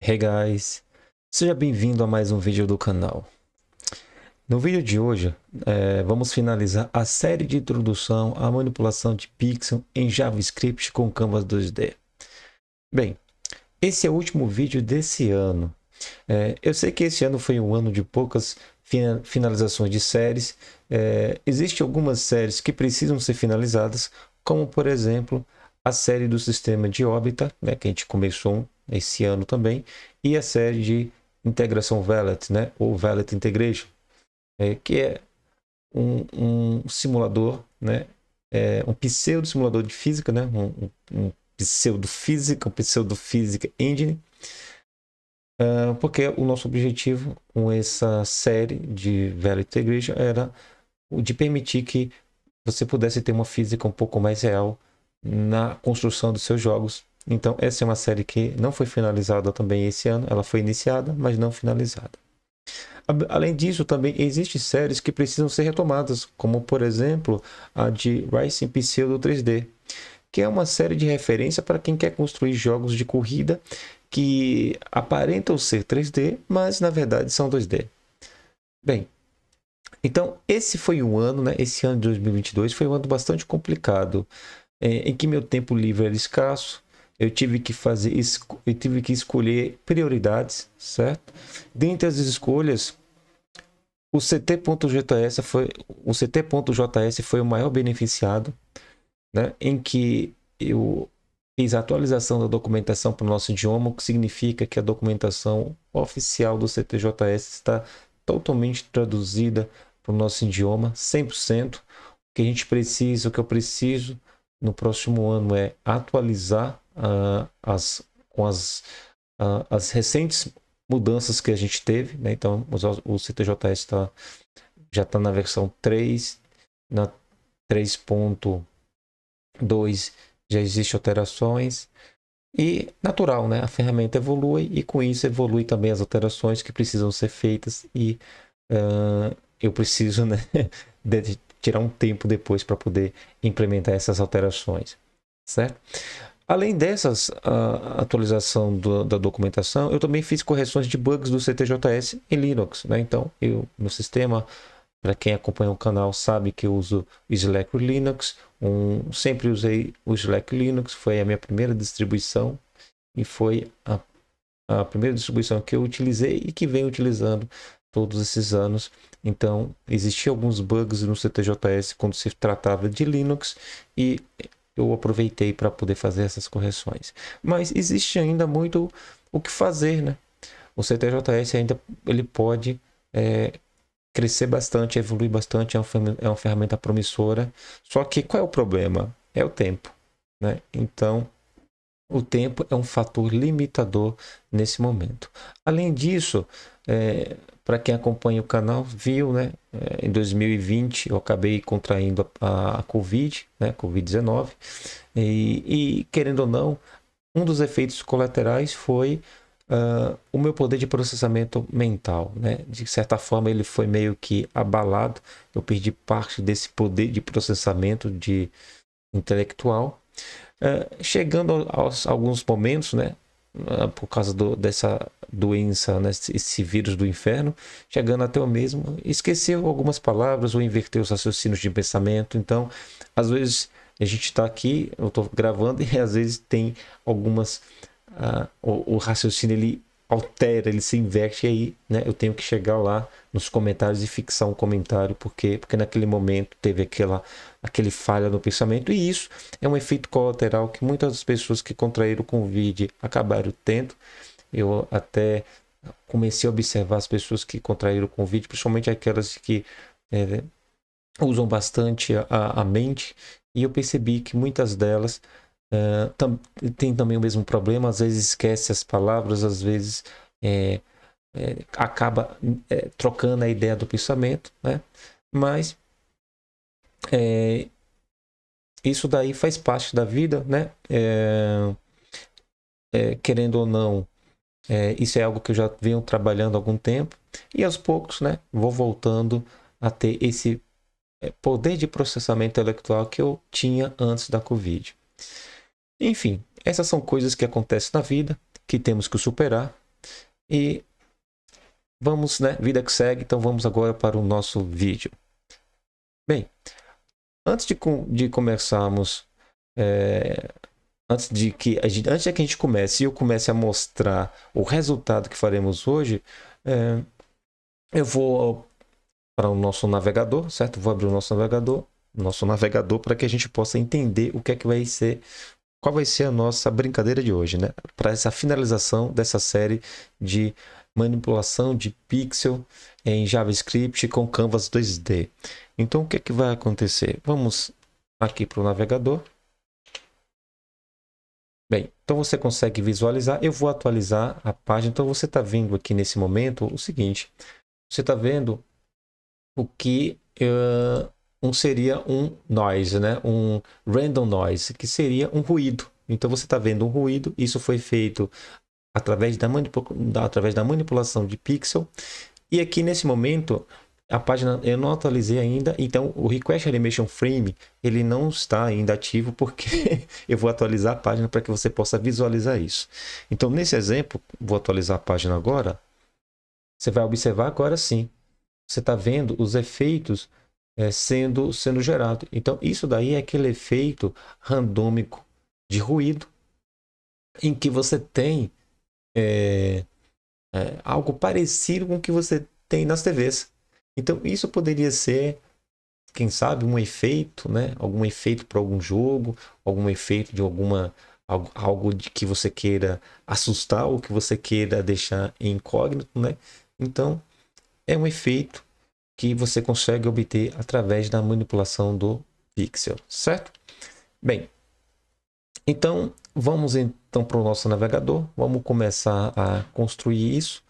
Hey guys, seja bem-vindo a mais um vídeo do canal. No vídeo de hoje, é, vamos finalizar a série de introdução à manipulação de pixel em JavaScript com Canvas 2D. Bem, esse é o último vídeo desse ano. É, eu sei que esse ano foi um ano de poucas finalizações de séries. É, Existem algumas séries que precisam ser finalizadas, como por exemplo a série do sistema de órbita, né, que a gente começou esse ano também, e a série de integração Valet, né, ou Valet Integration, é, que é um, um simulador, né, é um pseudo simulador de física, né, um, um física, um pseudo física engine, uh, porque o nosso objetivo com essa série de Valet Integration era o de permitir que você pudesse ter uma física um pouco mais real na construção dos seus jogos então, essa é uma série que não foi finalizada também esse ano, ela foi iniciada, mas não finalizada. Além disso, também existem séries que precisam ser retomadas, como por exemplo a de Rise in Pseudo 3D, que é uma série de referência para quem quer construir jogos de corrida que aparentam ser 3D, mas na verdade são 2D. Bem, então esse foi um ano, né? Esse ano de 2022 foi um ano bastante complicado, é, em que meu tempo livre era escasso, eu tive que fazer, eu tive que escolher prioridades, certo? Dentre as escolhas, o CT.js foi, o CT.js foi o maior beneficiado, né? Em que eu fiz a atualização da documentação para o nosso idioma, o que significa que a documentação oficial do CTJS está totalmente traduzida para o nosso idioma, 100%. O que a gente precisa, o que eu preciso no próximo ano é atualizar uh, as, com as, uh, as recentes mudanças que a gente teve. Né? Então, o CTJS tá, já está na versão 3, na 3.2 já existem alterações. E natural, né? A ferramenta evolui e com isso evolui também as alterações que precisam ser feitas e uh, eu preciso né, tirar um tempo depois para poder implementar essas alterações, certo? Além dessas a atualização do, da documentação, eu também fiz correções de bugs do CTJS em Linux, né? Então, eu no sistema, para quem acompanha o canal sabe que eu uso Slack Linux, um, sempre usei o Slack Linux, foi a minha primeira distribuição e foi a, a primeira distribuição que eu utilizei e que venho utilizando todos esses anos. Então, existiam alguns bugs no CTJS quando se tratava de Linux e eu aproveitei para poder fazer essas correções. Mas existe ainda muito o que fazer, né? O CTJS ainda ele pode é, crescer bastante, evoluir bastante, é uma, é uma ferramenta promissora. Só que qual é o problema? É o tempo, né? Então, o tempo é um fator limitador nesse momento. Além disso, é, para quem acompanha o canal, viu, né? É, em 2020 eu acabei contraindo a, a Covid, né? Covid-19. E, e, querendo ou não, um dos efeitos colaterais foi uh, o meu poder de processamento mental, né? De certa forma ele foi meio que abalado. Eu perdi parte desse poder de processamento de intelectual. Uh, chegando aos alguns momentos, né? Ah, por causa do, dessa doença, né, esse vírus do inferno, chegando até o mesmo, esqueceu algumas palavras ou inverteu os raciocínios de pensamento. Então, às vezes a gente está aqui, eu estou gravando e às vezes tem algumas. Uh, o, o, raciocínio ele altera, ele se inverte e aí, né, eu tenho que chegar lá nos comentários e fixar um comentário porque porque naquele momento teve aquela aquele falha no pensamento e isso é um efeito colateral que muitas das pessoas que contraíram o Covid acabaram tendo. Eu até comecei a observar as pessoas que contraíram o Covid, principalmente aquelas que é, usam bastante a, a mente, e eu percebi que muitas delas tam, tem também o mesmo problema, às vezes esquece as palavras, às vezes é, é, acaba é, trocando a ideia do pensamento, né? Mas é, isso daí faz parte da vida, né? É, é, querendo ou não, isso é algo que eu já venho trabalhando há algum tempo e aos poucos, né? Vou voltando a ter esse poder de processamento intelectual que eu tinha antes da Covid. Enfim, essas são coisas que acontecem na vida, que temos que superar. E vamos, né? Vida que segue, então vamos agora para o nosso vídeo. Bem, antes de, de começarmos. É, antes de que a gente, antes de que a gente comece e eu comece a mostrar o resultado que faremos hoje, é, eu vou para o nosso navegador, certo? Vou abrir o nosso navegador, nosso navegador para que a gente possa entender o que é que vai ser qual vai ser a nossa brincadeira de hoje, né? Para essa finalização dessa série de manipulação de pixel em JavaScript com Canvas 2D. Então, o que, é que vai acontecer? Vamos aqui para o navegador. Bem, então você consegue visualizar. Eu vou atualizar a página. Então, você está vendo aqui nesse momento o seguinte. Você está vendo o que uh, um seria um noise, né? um random noise, que seria um ruído. Então você está vendo um ruído, isso foi feito através da, da, através da manipulação de pixel. E aqui nesse momento, a página eu não atualizei ainda, então o Request Animation Frame ele não está ainda ativo porque eu vou atualizar a página para que você possa visualizar isso. Então nesse exemplo, vou atualizar a página agora, você vai observar agora sim, você está vendo os efeitos é, sendo, sendo gerado. Então, isso daí é aquele efeito randômico de ruído, em que você tem é, é, algo parecido com o que você tem nas TVs. Então, isso poderia ser, quem sabe, um efeito, né? Algum efeito para algum jogo, algum efeito de alguma. Algo, algo de que você queira assustar ou que você queira deixar incógnito, né? Então, é um efeito que você consegue obter através da manipulação do pixel, certo? Bem, então vamos então para o nosso navegador, vamos começar a construir isso.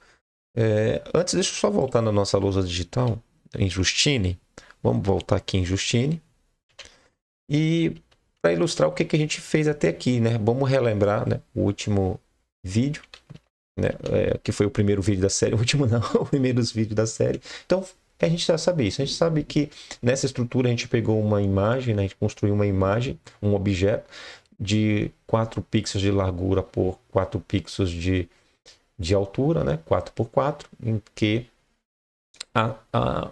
É, antes, deixa eu só voltar na nossa lousa digital, em Justine. Vamos voltar aqui em Justine. E para ilustrar o que, que a gente fez até aqui, né? Vamos relembrar né, o último vídeo, né? É, que foi o primeiro vídeo da série, o último não, o primeiro vídeo da série. Então, que a gente já sabe isso. A gente sabe que nessa estrutura a gente pegou uma imagem, né? a gente construiu uma imagem, um objeto de 4 pixels de largura por 4 pixels de, de altura, né? 4 por 4, em que a, a,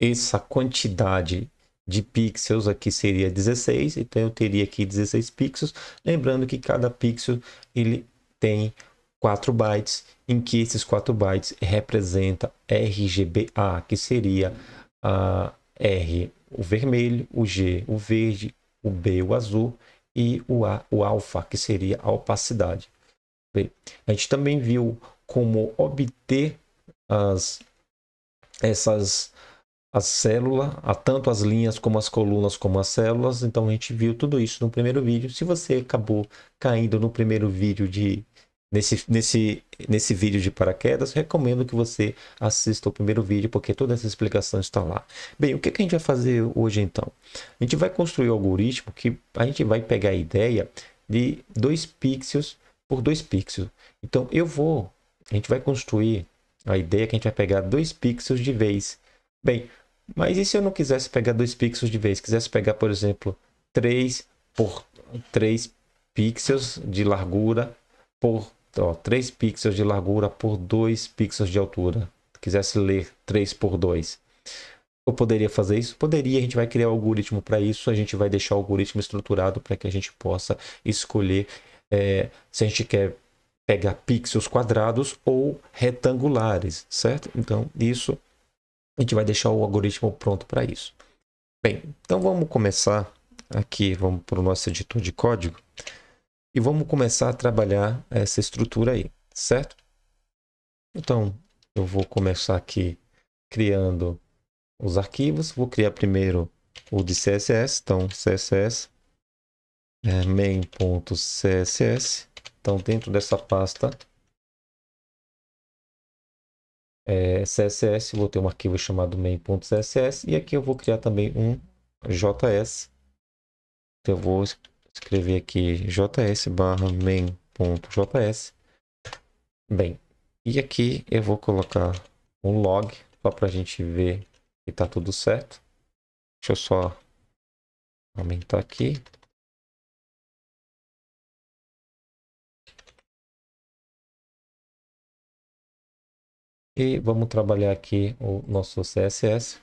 essa quantidade de pixels aqui seria 16, então eu teria aqui 16 pixels, lembrando que cada pixel ele tem 4 bytes, em que esses 4 bytes representa RGBA, que seria a ah, R o vermelho, o G o verde, o B o azul e o A o alfa, que seria a opacidade. A gente também viu como obter as essas as célula, a tanto as linhas como as colunas como as células. Então a gente viu tudo isso no primeiro vídeo. Se você acabou caindo no primeiro vídeo de nesse, nesse, nesse vídeo de paraquedas, recomendo que você assista o primeiro vídeo, porque toda essa explicação está lá. Bem, o que, que a gente vai fazer hoje então? A gente vai construir um algoritmo que a gente vai pegar a ideia de 2 pixels por 2 pixels. Então eu vou, a gente vai construir a ideia que a gente vai pegar 2 pixels de vez. Bem, mas e se eu não quisesse pegar 2 pixels de vez? Quisesse pegar, por exemplo, 3 por 3 pixels de largura por ó, 3 pixels de largura por 2 pixels de altura. Se quisesse ler 3 por 2. Eu poderia fazer isso? Poderia, a gente vai criar um algoritmo para isso, a gente vai deixar o algoritmo estruturado para que a gente possa escolher é, se a gente quer pegar pixels quadrados ou retangulares, certo? Então, isso a gente vai deixar o algoritmo pronto para isso. Bem, então vamos começar aqui, vamos para o nosso editor de código e vamos começar a trabalhar essa estrutura aí, certo? Então, eu vou começar aqui criando os arquivos. Vou criar primeiro o de CSS, então CSS é, main.css. Então, dentro dessa pasta é, CSS, vou ter um arquivo chamado main.css e aqui eu vou criar também um JS. Então, eu vou escrever aqui js barra main.js. Bem, e aqui eu vou colocar um log só para a gente ver que está tudo certo. Deixa eu só aumentar aqui. E vamos trabalhar aqui o nosso CSS.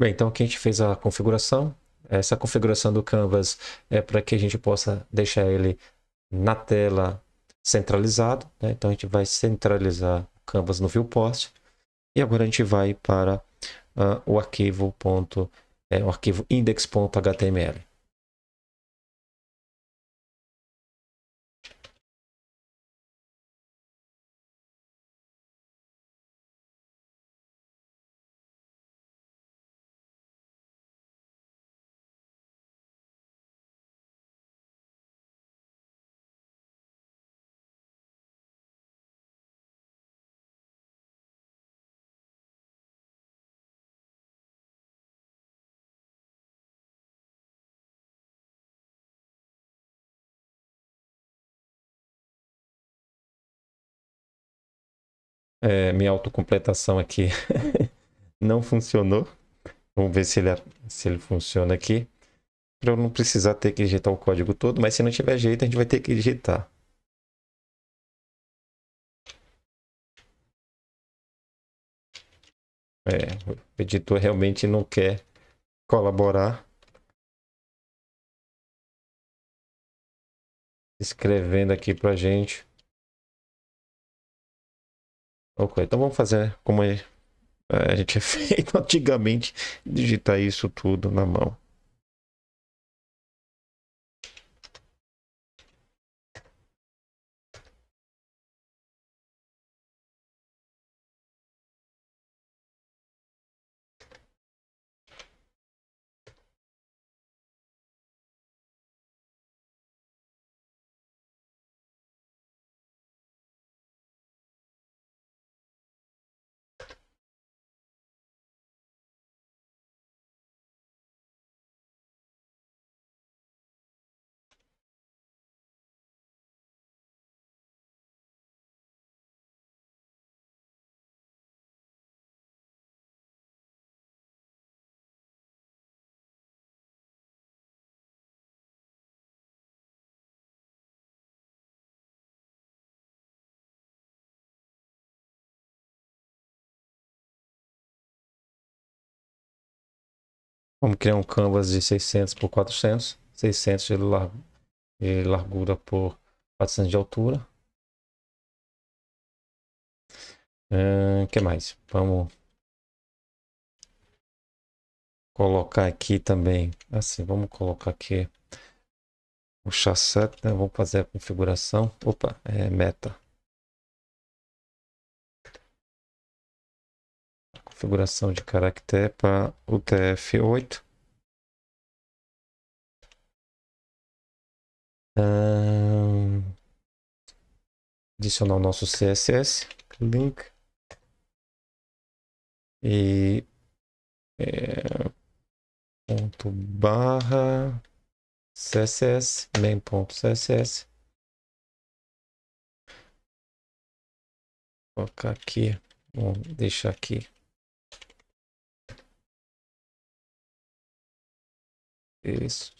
Bem, então aqui a gente fez a configuração. Essa configuração do Canvas é para que a gente possa deixar ele na tela centralizado. Né? Então a gente vai centralizar o Canvas no viewport. E agora a gente vai para uh, o arquivo, ponto, é, o arquivo index.html. É, minha autocompletação aqui não funcionou. Vamos ver se ele, se ele funciona aqui. Para eu não precisar ter que digitar o código todo, mas se não tiver jeito, a gente vai ter que digitar. É, o editor realmente não quer colaborar. Escrevendo aqui a gente. Ok, então vamos fazer né? como é, é, a gente é feito antigamente, digitar isso tudo na mão. Vamos criar um canvas de 600 por 400, 600 de, lar de largura por 400 de altura. O que mais? Vamos colocar aqui também, assim, vamos colocar aqui o chasset, né? Vamos fazer a configuração. Opa, é meta. configuração de caractere para UTF-8. adicionar o nosso CSS, link. E é, ponto barra CSS, ponto Vou colocar aqui, vou deixar aqui este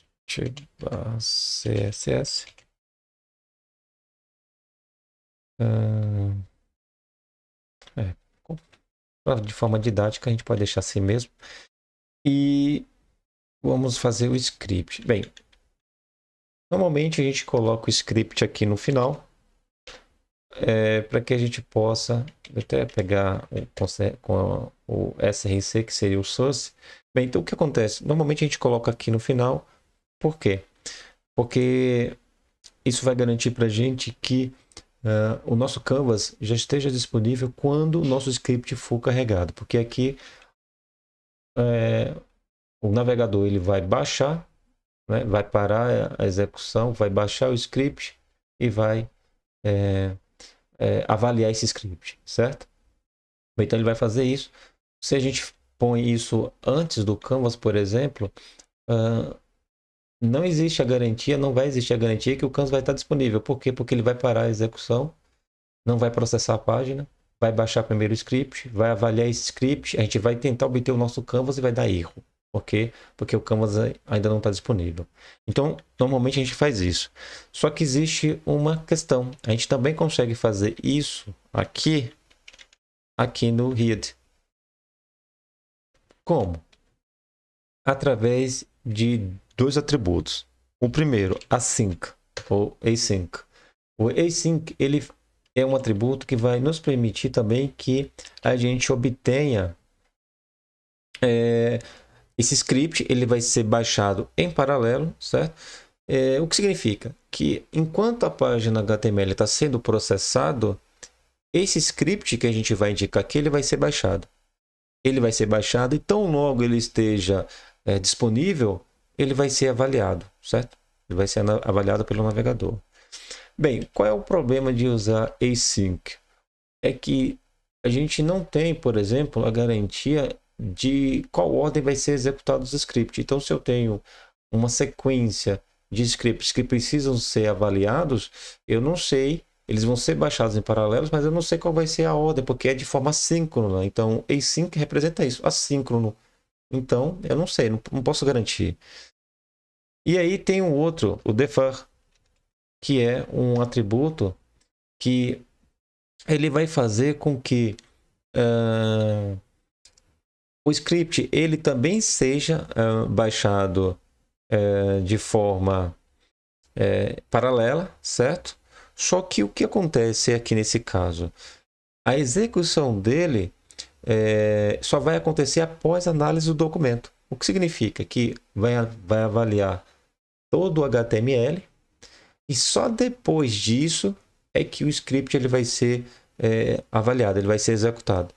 CSS. Ah, é, ah, de forma didática, a gente pode deixar assim mesmo. E vamos fazer o script. Bem, normalmente a gente coloca o script aqui no final. É, para que a gente possa até pegar o, o, SRC, que seria o source, Bem, então o que acontece? Normalmente a gente coloca aqui no final, por quê? Porque isso vai garantir para a gente que uh, o nosso canvas já esteja disponível quando o nosso script for carregado, porque aqui é, o navegador ele vai baixar, né, vai parar a execução, vai baixar o script e vai é, é, avaliar esse script, certo? Então ele vai fazer isso. Se a gente põe isso antes do Canvas, por exemplo, uh, não existe a garantia, não vai existir a garantia que o Canvas vai estar disponível. Por quê? Porque ele vai parar a execução, não vai processar a página, vai baixar primeiro o script, vai avaliar esse script, a gente vai tentar obter o nosso Canvas e vai dar erro. Por quê? Porque o Canvas ainda não está disponível. Então, normalmente a gente faz isso. Só que existe uma questão. A gente também consegue fazer isso aqui, aqui no Read. Como? Através de dois atributos. O primeiro, async, ou async. O async ele é um atributo que vai nos permitir também que a gente obtenha é, esse script, ele vai ser baixado em paralelo, certo? É, o que significa que enquanto a página HTML está sendo processado, esse script que a gente vai indicar aqui, ele vai ser baixado ele vai ser baixado e tão logo ele esteja é, disponível, ele vai ser avaliado, certo? Ele vai ser avaliado pelo navegador. Bem, qual é o problema de usar async? É que a gente não tem, por exemplo, a garantia de qual ordem vai ser executado os scripts. Então, se eu tenho uma sequência de scripts que precisam ser avaliados, eu não sei eles vão ser baixados em paralelos, mas eu não sei qual vai ser a ordem, porque é de forma síncrona. Então, async representa isso, assíncrono. Então, eu não sei, não, não posso garantir. E aí tem um outro, o defer, que é um atributo que ele vai fazer com que uh, o script ele também seja uh, baixado uh, de forma eh, paralela, certo? Só que o que acontece aqui nesse caso? A execução dele é, só vai acontecer após análise do documento. O que significa que vai, vai avaliar todo o HTML e só depois disso é que o script ele vai ser é, avaliado, ele vai ser executado.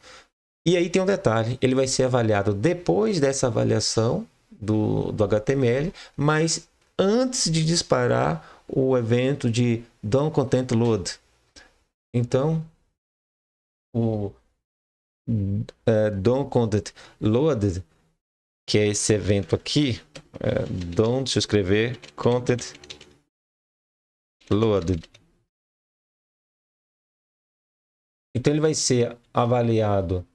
E aí tem um detalhe, ele vai ser avaliado depois dessa avaliação do, do HTML, mas antes de disparar o evento de Don Content Load. Então, o é, Don Content Load, que é esse evento aqui, é, Don, deixa eu escrever, Content load Então ele vai ser avaliado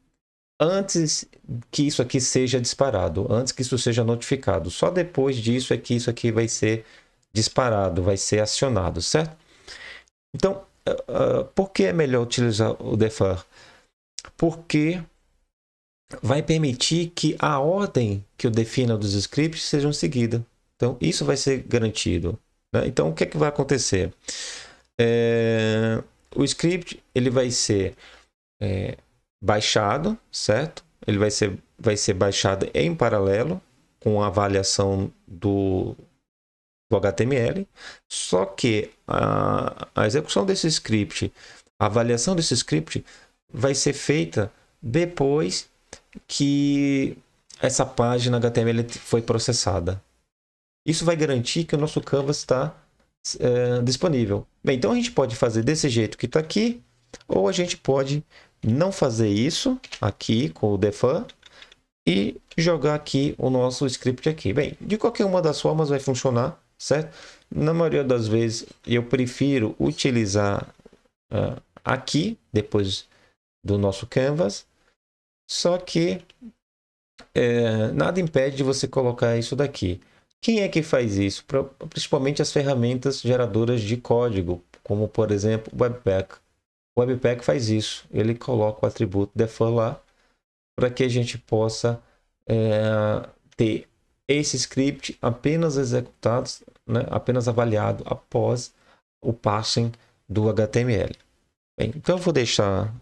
antes que isso aqui seja disparado, antes que isso seja notificado. Só depois disso é que isso aqui vai ser disparado, vai ser acionado, certo? Então, uh, por que é melhor utilizar o defer? Porque vai permitir que a ordem que eu defina dos scripts sejam seguida. Então, isso vai ser garantido. Né? Então, o que, é que vai acontecer? É, o script ele vai ser é, baixado, certo? Ele vai ser, vai ser baixado em paralelo com a avaliação do, o HTML, só que a, a execução desse script, a avaliação desse script vai ser feita depois que essa página HTML foi processada. Isso vai garantir que o nosso canvas está é, disponível. Bem, então a gente pode fazer desse jeito que está aqui, ou a gente pode não fazer isso aqui com o defan e jogar aqui o nosso script aqui. Bem, de qualquer uma das formas vai funcionar certo? Na maioria das vezes eu prefiro utilizar uh, aqui, depois do nosso canvas, só que é, nada impede de você colocar isso daqui. Quem é que faz isso? Principalmente as ferramentas geradoras de código, como por exemplo Webpack. O Webpack faz isso, ele coloca o atributo default lá para que a gente possa é, ter esse script apenas executado, né, apenas avaliado após o parsing do HTML. Bem, então eu vou deixar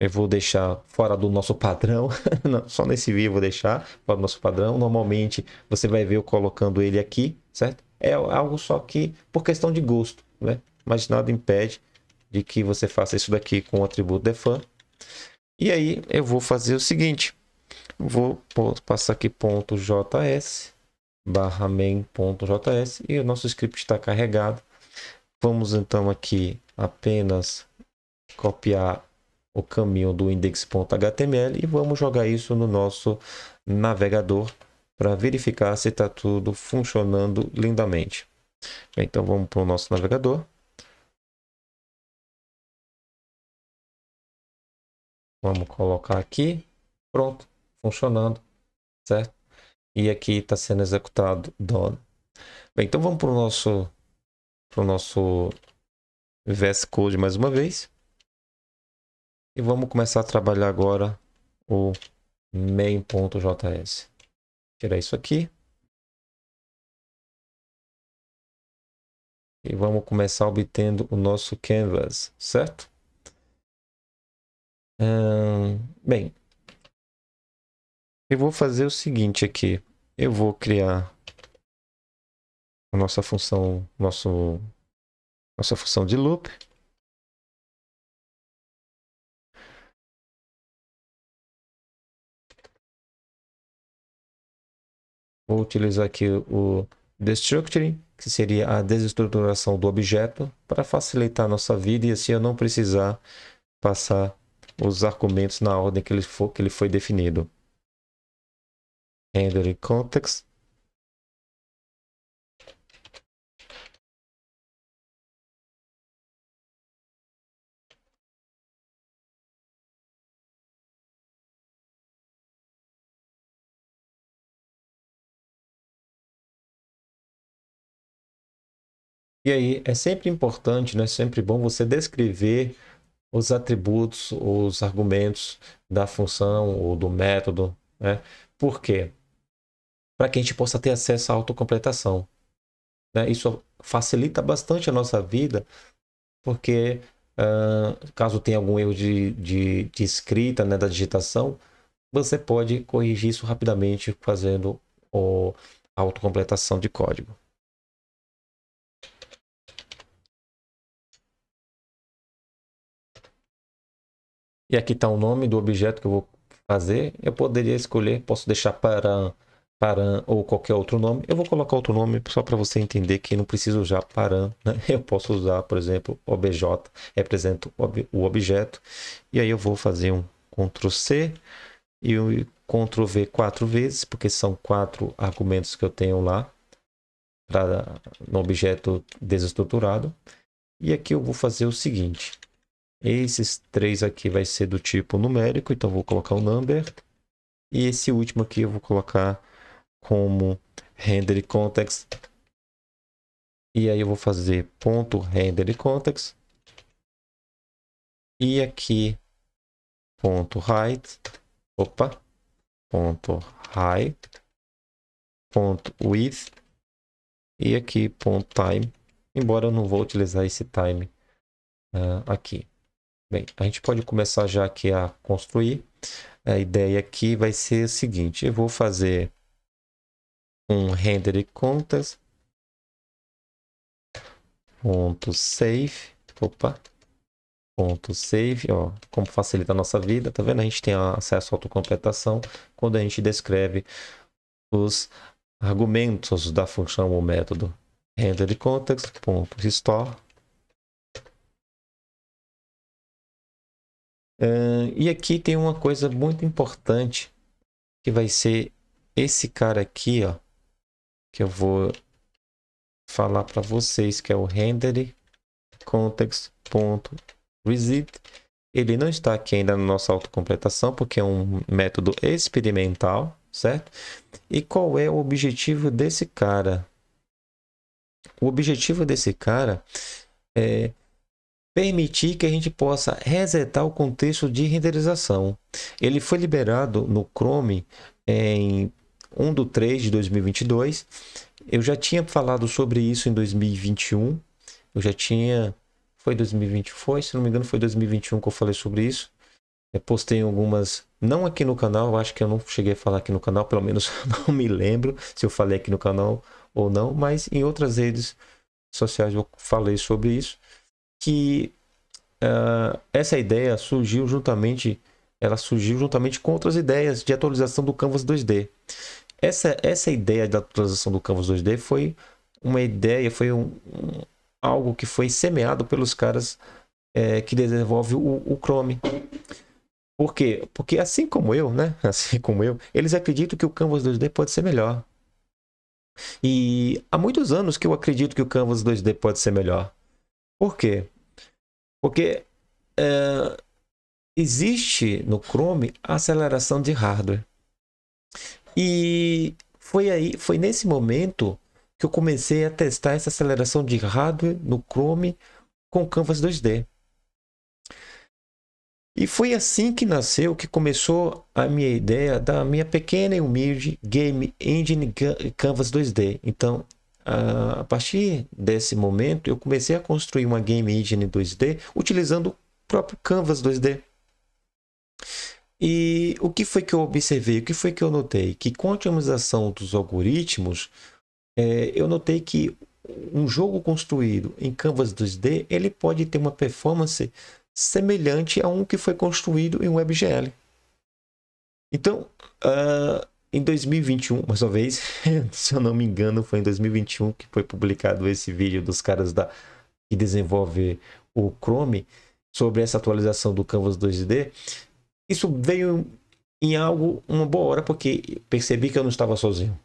eu vou deixar fora do nosso padrão, Não, só nesse vídeo eu vou deixar fora do nosso padrão. Normalmente você vai ver eu colocando ele aqui, certo? É algo só que por questão de gosto, né? Mas nada impede de que você faça isso daqui com o atributo defan. E aí eu vou fazer o seguinte, Vou passar aqui ponto .js barra main.js e o nosso script está carregado. Vamos então aqui apenas copiar o caminho do index.html e vamos jogar isso no nosso navegador para verificar se está tudo funcionando lindamente. Então vamos para o nosso navegador. Vamos colocar aqui. Pronto funcionando, certo? E aqui está sendo executado done. Bem, então vamos para o nosso, o nosso VS Code mais uma vez. E vamos começar a trabalhar agora o main.js. Tirar isso aqui. E vamos começar obtendo o nosso canvas, certo? Hum, bem, eu vou fazer o seguinte aqui. Eu vou criar a nossa função, nosso, nossa função de loop. Vou utilizar aqui o destructuring, que seria a desestruturação do objeto, para facilitar a nossa vida e assim eu não precisar passar os argumentos na ordem que ele, foi que ele foi definido e context E aí, é sempre importante, né? Sempre bom você descrever os atributos, os argumentos da função ou do método, né? Por quê? para que a gente possa ter acesso à autocompletação. Né? Isso facilita bastante a nossa vida, porque uh, caso tenha algum erro de, de, de escrita, né, da digitação, você pode corrigir isso rapidamente fazendo o, a autocompletação de código. E aqui está o nome do objeto que eu vou fazer. Eu poderia escolher, posso deixar para Paran ou qualquer outro nome. Eu vou colocar outro nome só para você entender que não preciso usar Paran. Né? Eu posso usar, por exemplo, OBJ, represento o objeto. E aí eu vou fazer um Ctrl C e um Ctrl V quatro vezes, porque são quatro argumentos que eu tenho lá pra, no objeto desestruturado. E aqui eu vou fazer o seguinte. Esses três aqui vai ser do tipo numérico, então vou colocar o number. E esse último aqui eu vou colocar como render context. E aí eu vou fazer ponto render context. E aqui ponto height, opa, ponto height, ponto width e aqui ponto time, embora eu não vou utilizar esse time uh, aqui. Bem, a gente pode começar já aqui a construir. A ideia aqui vai ser o seguinte, eu vou fazer um render contas. Ponto save. Opa. Ponto save, ó, como facilita a nossa vida, tá vendo? A gente tem acesso à autocompletação quando a gente descreve os argumentos da função ou método. Render context, ponto restore. Uh, e aqui tem uma coisa muito importante que vai ser esse cara aqui, ó que eu vou falar para vocês, que é o render context.reset. Ele não está aqui ainda na nossa autocompletação, porque é um método experimental, certo? E qual é o objetivo desse cara? O objetivo desse cara é permitir que a gente possa resetar o contexto de renderização. Ele foi liberado no Chrome em 1 do 3 de 2022. Eu já tinha falado sobre isso em 2021. Eu já tinha. Foi 2020? Foi, se não me engano, foi 2021 que eu falei sobre isso. Eu postei algumas, não aqui no canal, eu acho que eu não cheguei a falar aqui no canal, pelo menos não me lembro se eu falei aqui no canal ou não, mas em outras redes sociais eu falei sobre isso. Que uh, essa ideia surgiu juntamente, ela surgiu juntamente com outras ideias de atualização do Canvas 2D. Essa, essa ideia da atualização do Canvas 2D foi uma ideia, foi um, um algo que foi semeado pelos caras é, que desenvolvem o, o Chrome. Por quê? Porque assim como eu, né? Assim como eu, eles acreditam que o Canvas 2D pode ser melhor. E há muitos anos que eu acredito que o Canvas 2D pode ser melhor. Por quê? Porque é, existe no Chrome a aceleração de hardware. E foi aí, foi nesse momento que eu comecei a testar essa aceleração de hardware no Chrome com Canvas 2D. E foi assim que nasceu, que começou a minha ideia da minha pequena e humilde Game Engine Canvas 2D. Então, a partir desse momento, eu comecei a construir uma Game Engine 2D utilizando o próprio Canvas 2D. E o que foi que eu observei? O que foi que eu notei? Que com a otimização dos algoritmos, é, eu notei que um jogo construído em Canvas 2D ele pode ter uma performance semelhante a um que foi construído em WebGL. Então, uh, em 2021, mais uma vez, se eu não me engano, foi em 2021 que foi publicado esse vídeo dos caras da que desenvolve o Chrome sobre essa atualização do Canvas 2D isso veio em algo, uma boa hora, porque percebi que eu não estava sozinho.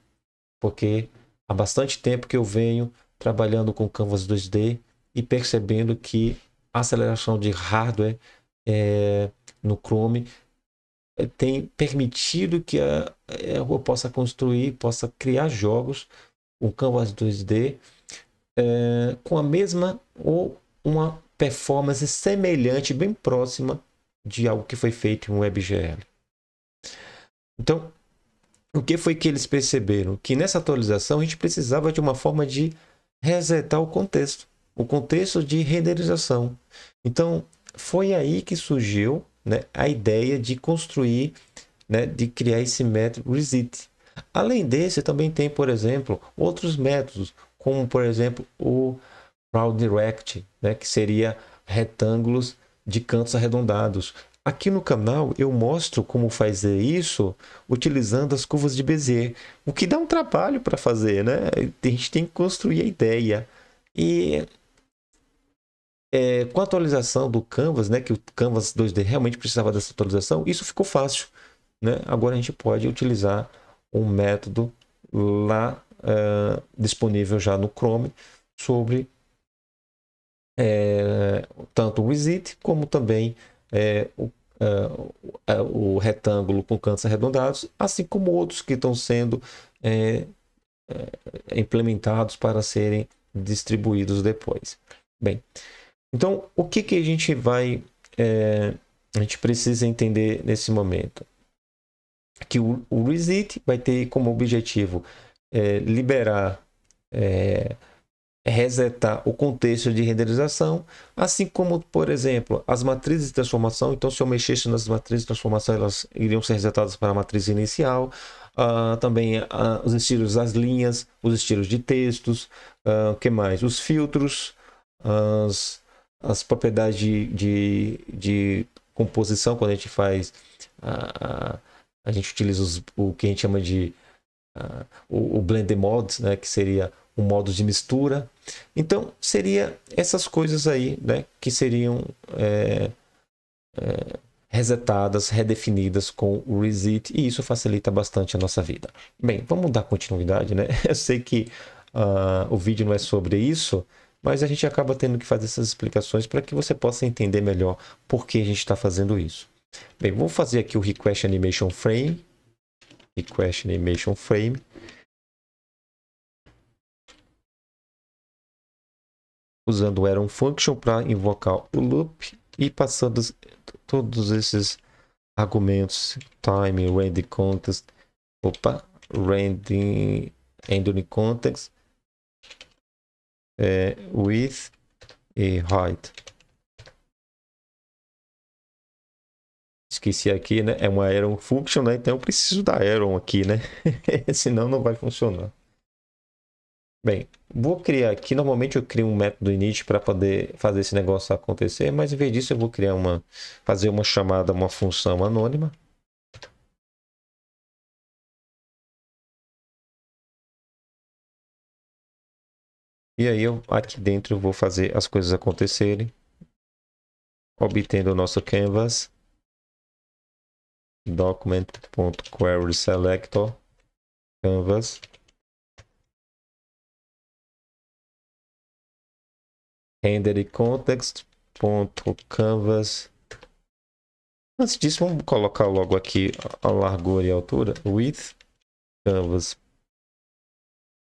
Porque há bastante tempo que eu venho trabalhando com Canvas 2D e percebendo que a aceleração de hardware é, no Chrome é, tem permitido que a, eu é, possa construir, possa criar jogos com Canvas 2D é, com a mesma ou uma performance semelhante, bem próxima de algo que foi feito em WebGL. Então, o que foi que eles perceberam? Que nessa atualização a gente precisava de uma forma de resetar o contexto, o contexto de renderização. Então, foi aí que surgiu né, a ideia de construir, né, de criar esse método Reset. Além desse, também tem, por exemplo, outros métodos, como por exemplo o Round né, que seria retângulos de cantos arredondados. Aqui no canal eu mostro como fazer isso utilizando as curvas de Bezier, o que dá um trabalho para fazer, né? A gente tem que construir a ideia. E é, com a atualização do Canvas, né, que o Canvas 2D realmente precisava dessa atualização, isso ficou fácil. Né? Agora a gente pode utilizar um método lá é, disponível já no Chrome sobre é, tanto o exit como também é, é, o, é, o, retângulo com cantos arredondados, assim como outros que estão sendo é, é, implementados para serem distribuídos depois. Bem, então o que, que a gente vai, a gente precisa entender nesse momento? Que o, o vai ter como objetivo liberar é resetar o contexto de renderização, assim como, por exemplo, as matrizes de transformação. Então, se eu mexesse nas matrizes de transformação, elas iriam ser resetadas para a matriz inicial. Uh, também uh, os estilos das linhas, os estilos de textos, o uh, ah, que mais? Os filtros, as, as propriedades de, de, de composição, quando a gente faz, a, a gente utiliza os, o que a gente chama de o, o blend mods, né, que seria o modo de mistura. Então, seria essas coisas aí né, que seriam é, é, resetadas, redefinidas com o Reset, e isso facilita bastante a nossa vida. Bem, vamos dar continuidade, né? Eu sei que uh, o vídeo não é sobre isso, mas a gente acaba tendo que fazer essas explicações para que você possa entender melhor por que a gente está fazendo isso. Bem, vou fazer aqui o Request Animation Frame. Request Animation Frame. usando o Aaron Function para invocar o loop e passando todos esses argumentos time, random context, opa, random, ending context é, with e height. Esqueci aqui, né? É uma Aaron function, né? Então eu preciso da Aaron aqui, né? Senão não vai funcionar. Bem, vou criar aqui. Normalmente eu crio um método init para poder fazer esse negócio acontecer, mas em vez disso eu vou criar uma, fazer uma chamada, uma função anônima. E aí eu aqui dentro vou fazer as coisas acontecerem, obtendo o nosso canvas document.querySelector canvas Render e canvas Antes disso, vamos colocar logo aqui a largura e a altura. Width canvas.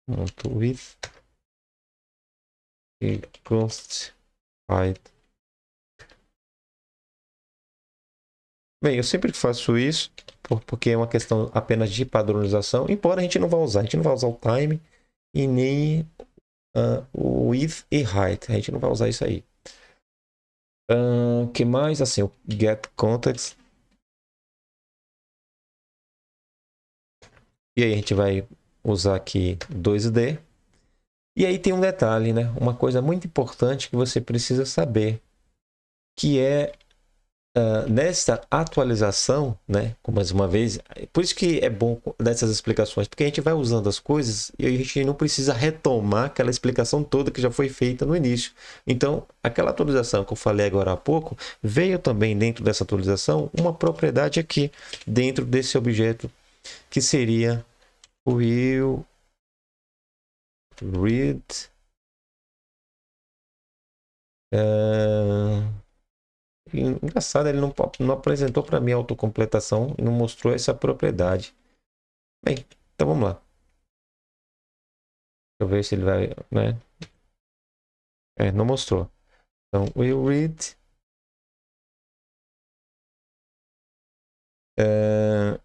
Ponto width. E const height. Bem, eu sempre faço isso porque é uma questão apenas de padronização, embora a gente não vá usar, a gente não vai usar o time e nem uh, ah, width e height. A gente não vai usar isso aí. O uh, ah, que mais? Assim, o get context. E aí a gente vai usar aqui 2D. E aí tem um detalhe, né? Uma coisa muito importante que você precisa saber, que é uh, atualização, né, mais uma vez, por isso que é bom nessas explicações, porque a gente vai usando as coisas e a gente não precisa retomar aquela explicação toda que já foi feita no início. Então, aquela atualização que eu falei agora há pouco, veio também dentro dessa atualização uma propriedade aqui, dentro desse objeto, que seria o will read uh engraçado, ele não, não apresentou para mim a autocompletação e não mostrou essa propriedade. Bem, então vamos lá. Deixa eu ver se ele vai, né? É, não mostrou. Então, will read uh,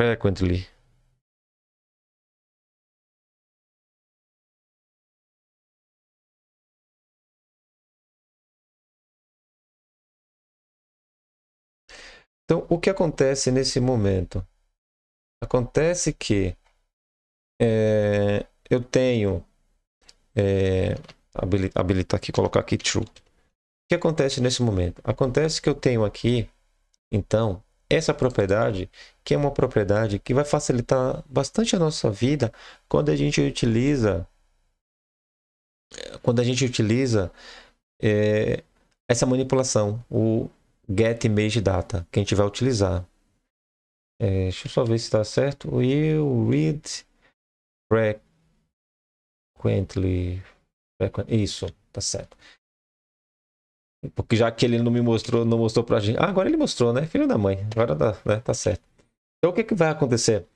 frequently. Então, o que acontece nesse momento? Acontece que é, eu tenho. É, habilitar aqui, colocar aqui true. O que acontece nesse momento? Acontece que eu tenho aqui, então, essa propriedade, que é uma propriedade que vai facilitar bastante a nossa vida quando a gente utiliza quando a gente utiliza é, essa manipulação, o get image data que a gente vai utilizar. É, deixa eu só ver se está certo. Will read frequently. Isso, tá certo. Porque já que ele não me mostrou, não mostrou pra gente. Ah, agora ele mostrou, né? Filho da mãe. Agora dá, né? tá certo. Então o que, que vai acontecer?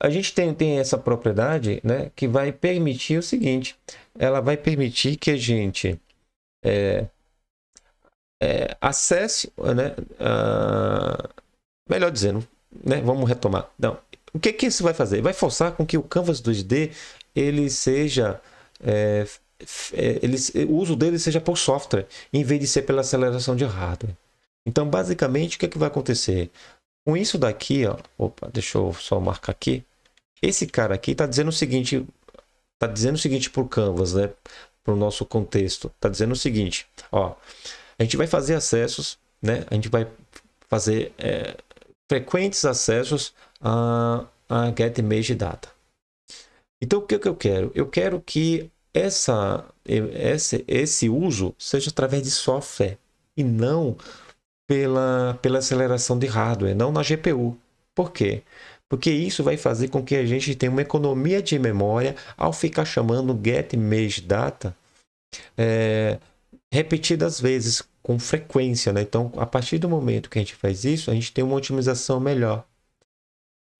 A gente tem, tem essa propriedade né, que vai permitir o seguinte: ela vai permitir que a gente é, é, acesse, né, uh, melhor dizendo, né, vamos retomar. Não, o que que isso vai fazer? Vai forçar com que o Canvas 2D ele seja é, é ele, o uso dele seja por software, em vez de ser pela aceleração de hardware. Então, basicamente, o que, é que vai acontecer? Com isso daqui, ó, opa, deixa eu só marcar aqui. Esse cara aqui está dizendo o seguinte, está dizendo o seguinte para o Canvas, né? Para o nosso contexto, está dizendo o seguinte, ó. A gente vai fazer acessos, né? A gente vai fazer é, frequentes acessos a, a get image data. Então, o que, que eu quero? Eu quero que essa, esse, esse uso seja através de software e não pela, pela aceleração de hardware, não na GPU. Por quê? Porque isso vai fazer com que a gente tenha uma economia de memória ao ficar chamando get image data. É, repetidas vezes, com frequência, né? Então, a partir do momento que a gente faz isso, a gente tem uma otimização melhor.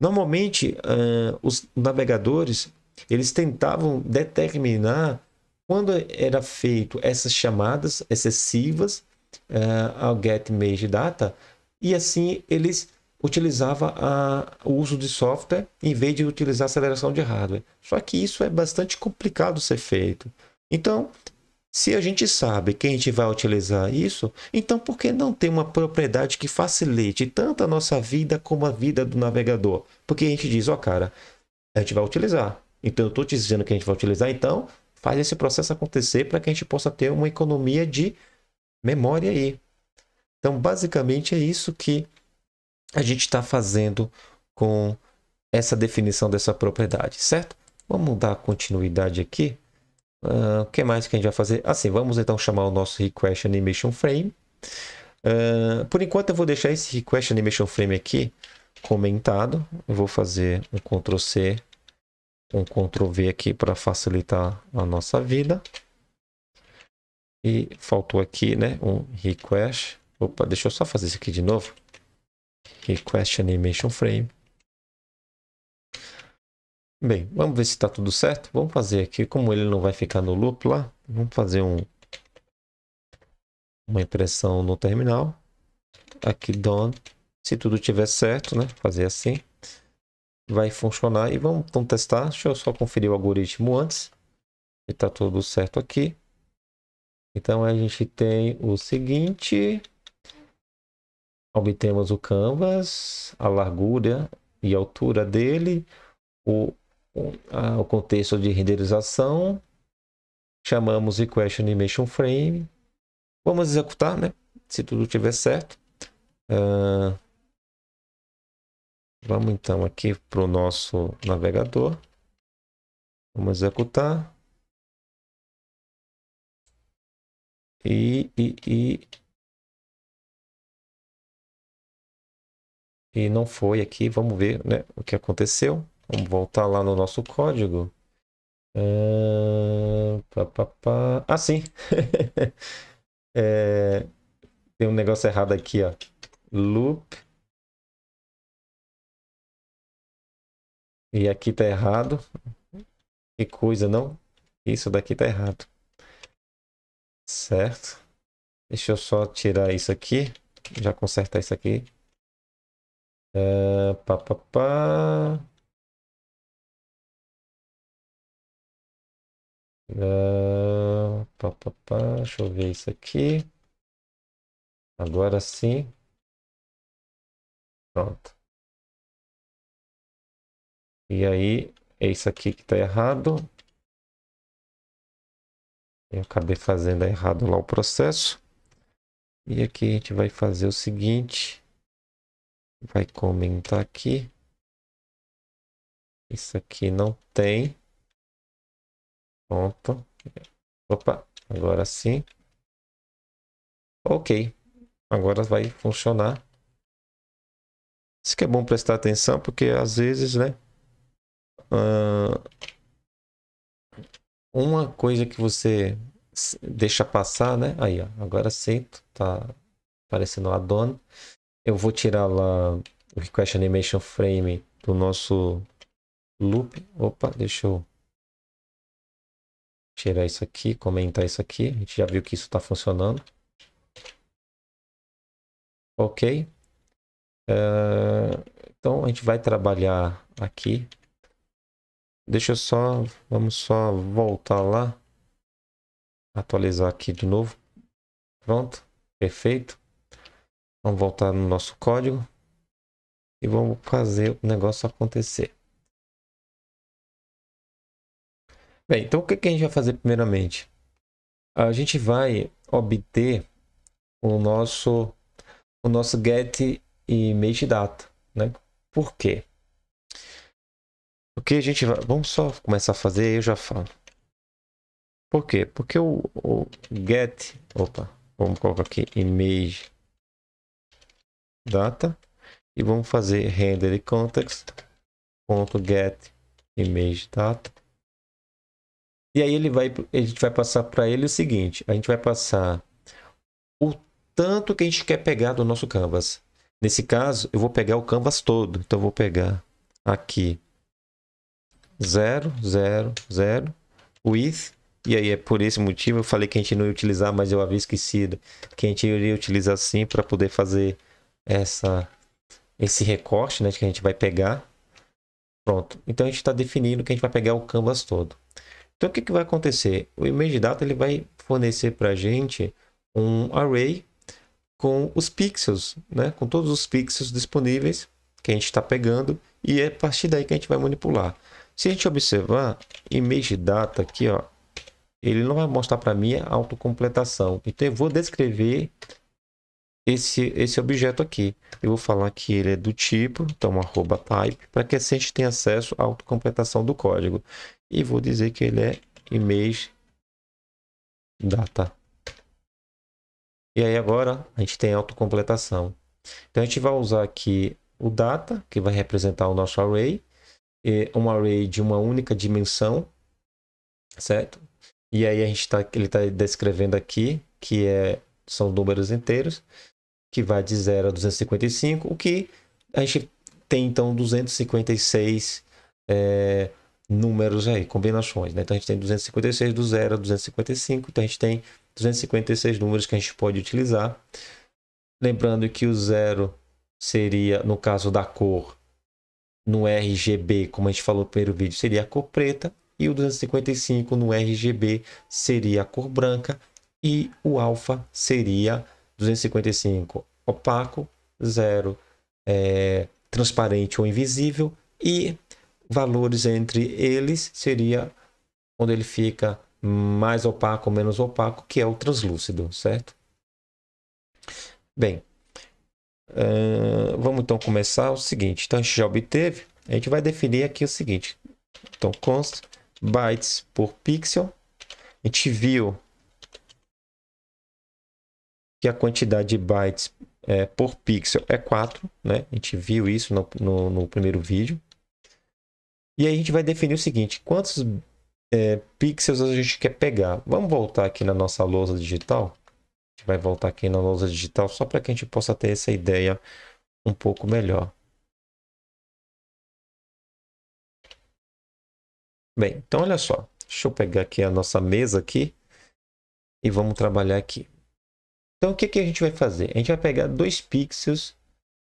Normalmente, uh, os navegadores, eles tentavam determinar quando era feito essas chamadas excessivas uh, ao get image data e assim eles utilizava a, o uso de software em vez de utilizar aceleração de hardware. Só que isso é bastante complicado ser feito. Então, se a gente sabe que a gente vai utilizar isso, então por que não ter uma propriedade que facilite tanto a nossa vida como a vida do navegador? Porque a gente diz, ó oh, cara, a gente vai utilizar. Então eu estou te dizendo que a gente vai utilizar, então faz esse processo acontecer para que a gente possa ter uma economia de memória aí. Então basicamente é isso que a gente está fazendo com essa definição dessa propriedade, certo? Vamos dar continuidade aqui. Ah, o que mais que a gente vai fazer? Assim, vamos então chamar o nosso request animation frame. Uh, por enquanto eu vou deixar esse request animation frame aqui comentado. Eu vou fazer um Ctrl C, um Ctrl V aqui para facilitar a nossa vida. E faltou aqui, né, um request. Opa, deixa eu só fazer isso aqui de novo. Request animation frame. Bem, vamos ver se está tudo certo. Vamos fazer aqui, como ele não vai ficar no loop lá, vamos fazer um, uma impressão no terminal. Aqui, done. Se tudo estiver certo, né? Fazer assim. Vai funcionar e vamos testar. Deixa eu só conferir o algoritmo antes. E está tudo certo aqui. Então a gente tem o seguinte. Obtemos o canvas, a largura e a altura dele, o o contexto de renderização, chamamos request animation frame, vamos executar, né? Se tudo estiver certo. Uh, vamos então aqui para o nosso navegador. Vamos executar. E, e, e, e não foi aqui. Vamos ver né, o que aconteceu como voltar lá no nosso código. pá, pá, pá. Ah, sim. é, tem um negócio errado aqui, ó. Loop. E aqui tá errado. Que coisa, não? Isso daqui tá errado. Certo. Deixa eu só tirar isso aqui. Já consertar isso aqui. pá, pá, pá. Uh, pá, pá, pá, deixa eu ver isso aqui. Agora sim. Pronto. E aí, é isso aqui que está errado. Eu acabei fazendo errado lá o processo. E aqui a gente vai fazer o seguinte. Vai comentar aqui. Isso aqui não tem. Pronto. Opa, agora sim. Ok. Agora vai funcionar. Isso que é bom prestar atenção, porque às vezes, né? Ah, uma coisa que você deixa passar, né? Aí, ó, agora aceito, tá aparecendo a dona. Eu vou tirar lá o Request Animation Frame do nosso loop. Opa, deixa eu tirar isso aqui, comentar isso aqui. A gente já viu que isso está funcionando. Ok. Uh, então a gente vai trabalhar aqui. Deixa eu só, vamos só voltar lá. Atualizar aqui de novo. Pronto, perfeito. Vamos voltar no nosso código e vamos fazer o negócio acontecer. Bem, então o que a gente vai fazer primeiramente? A gente vai obter o nosso, o nosso get image data, né? Por quê? Porque a gente vai... Vamos só começar a fazer e eu já falo. Por quê? Porque o, o get... Opa, vamos colocar aqui image data e vamos fazer render context.get context ponto get image data e aí ele vai, a gente vai passar para ele o seguinte, a gente vai passar o tanto que a gente quer pegar do nosso canvas. Nesse caso, eu vou pegar o canvas todo. Então eu vou pegar aqui 0, 0, 0, with, e aí é por esse motivo eu falei que a gente não ia utilizar, mas eu havia esquecido que a gente iria utilizar sim para poder fazer essa esse recorte, né, que a gente vai pegar. Pronto. Então a gente está definindo que a gente vai pegar o canvas todo. Então, o que, que vai acontecer? O ImageData ele vai fornecer para a gente um array com os pixels, né? com todos os pixels disponíveis que a gente está pegando e é a partir daí que a gente vai manipular. Se a gente observar, ImageData aqui, ó, ele não vai mostrar para mim a autocompletação. Então, eu vou descrever esse, esse objeto aqui. Eu vou falar que ele é do tipo, então arroba type, para que assim a gente tenha acesso à autocompletação do código e vou dizer que ele é image data. E aí agora a gente tem autocompletação. Então a gente vai usar aqui o data, que vai representar o nosso array, e um array de uma única dimensão, certo? E aí a gente tá, ele está descrevendo aqui que é, são números inteiros, que vai de 0 a 255, o que a gente tem então 256 é, números aí, combinações. Né? Então a gente tem 256 do 0 a 255, então a gente tem 256 números que a gente pode utilizar. Lembrando que o zero seria, no caso da cor, no RGB, como a gente falou no primeiro vídeo, seria a cor preta. E o 255 no RGB seria a cor branca. E o alfa seria 255 opaco, zero é, transparente ou invisível. E valores entre eles seria quando ele fica mais opaco ou menos opaco, que é o translúcido, certo? Bem, uh, vamos então começar o seguinte. Então, a gente já obteve, a gente vai definir aqui o seguinte. Então, const bytes por pixel. A gente viu que a quantidade de bytes é, por pixel é 4, né? A gente viu isso no, no, no primeiro vídeo. E aí a gente vai definir o seguinte, quantos é, pixels a gente quer pegar. Vamos voltar aqui na nossa lousa digital. A gente vai voltar aqui na lousa digital só para que a gente possa ter essa ideia um pouco melhor. Bem, então olha só. Deixa eu pegar aqui a nossa mesa aqui e vamos trabalhar aqui. Então o que, que a gente vai fazer? A gente vai pegar dois pixels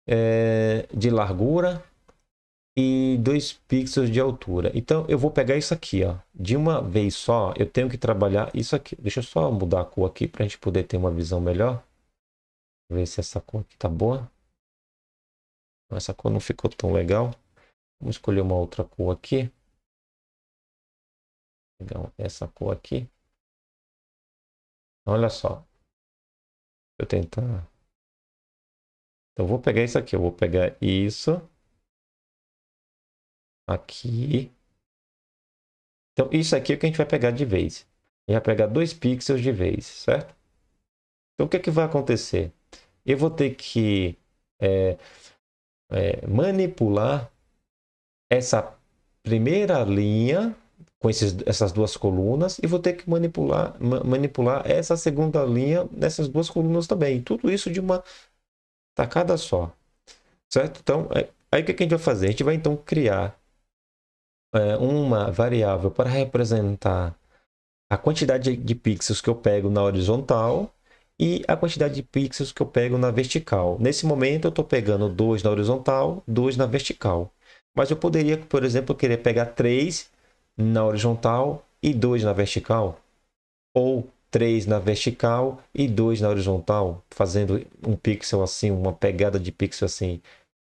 é, de largura e 2 pixels de altura. Então eu vou pegar isso aqui, ó. De uma vez só, eu tenho que trabalhar isso aqui. Deixa eu só mudar a cor aqui para a gente poder ter uma visão melhor. Ver se essa cor aqui tá boa. Essa cor não ficou tão legal. Vamos escolher uma outra cor aqui. Legal, essa cor aqui. Então, olha só. Eu tentar. Então eu vou pegar isso aqui, eu vou pegar isso Aqui. Então, isso aqui é o que a gente vai pegar de vez. A gente vai pegar dois pixels de vez, certo? Então, o que é que vai acontecer? Eu vou ter que é, é, manipular essa primeira linha com esses, essas duas colunas e vou ter que manipular, ma manipular essa segunda linha nessas duas colunas também. Tudo isso de uma tacada só, certo? Então, é, aí o que é a gente vai fazer? A gente vai então criar eh, uma variável para representar a quantidade de pixels que eu pego na horizontal e a quantidade de pixels que eu pego na vertical. Nesse momento eu estou pegando 2 na horizontal, 2 na vertical. Mas eu poderia, por exemplo, querer pegar 3 na horizontal e 2 na vertical. Ou 3 na vertical e 2 na horizontal, fazendo um pixel assim, uma pegada de pixel assim.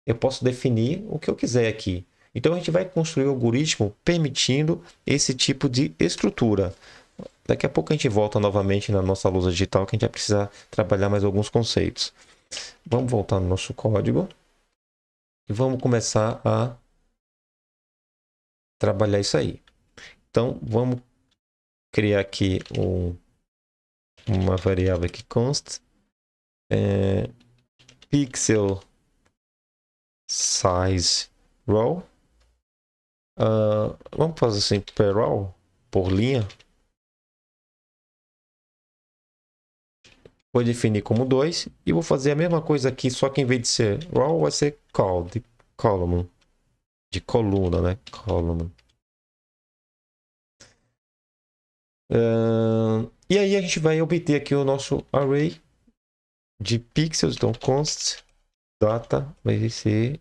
Eu posso definir o que eu quiser aqui. Então a gente vai construir o algoritmo permitindo esse tipo de estrutura. Daqui a pouco a gente volta novamente na nossa lousa digital que a gente vai precisar trabalhar mais alguns conceitos. Vamos voltar no nosso código e vamos começar a trabalhar isso aí. Então vamos criar aqui um, uma variável que consta é, pixel size row Uh, vamos fazer assim, peral por linha. Vou definir como 2 e vou fazer a mesma coisa aqui, só que em vez de ser row vai ser call, de column, de coluna, né? Column. Uh, e aí a gente vai obter aqui o nosso array de pixels, então const data vai ser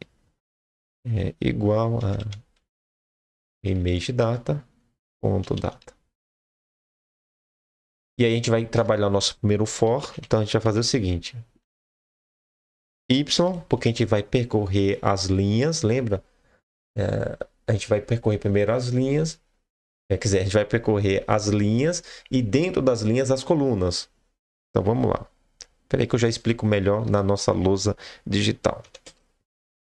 é, igual a ImageData.data. E aí a gente vai trabalhar o nosso primeiro for. Então a gente vai fazer o seguinte. Y, porque a gente vai percorrer as linhas, lembra? É, a gente vai percorrer primeiro as linhas. É, quer dizer, a gente vai percorrer as linhas e dentro das linhas as colunas. Então vamos lá. Espera aí que eu já explico melhor na nossa lousa digital.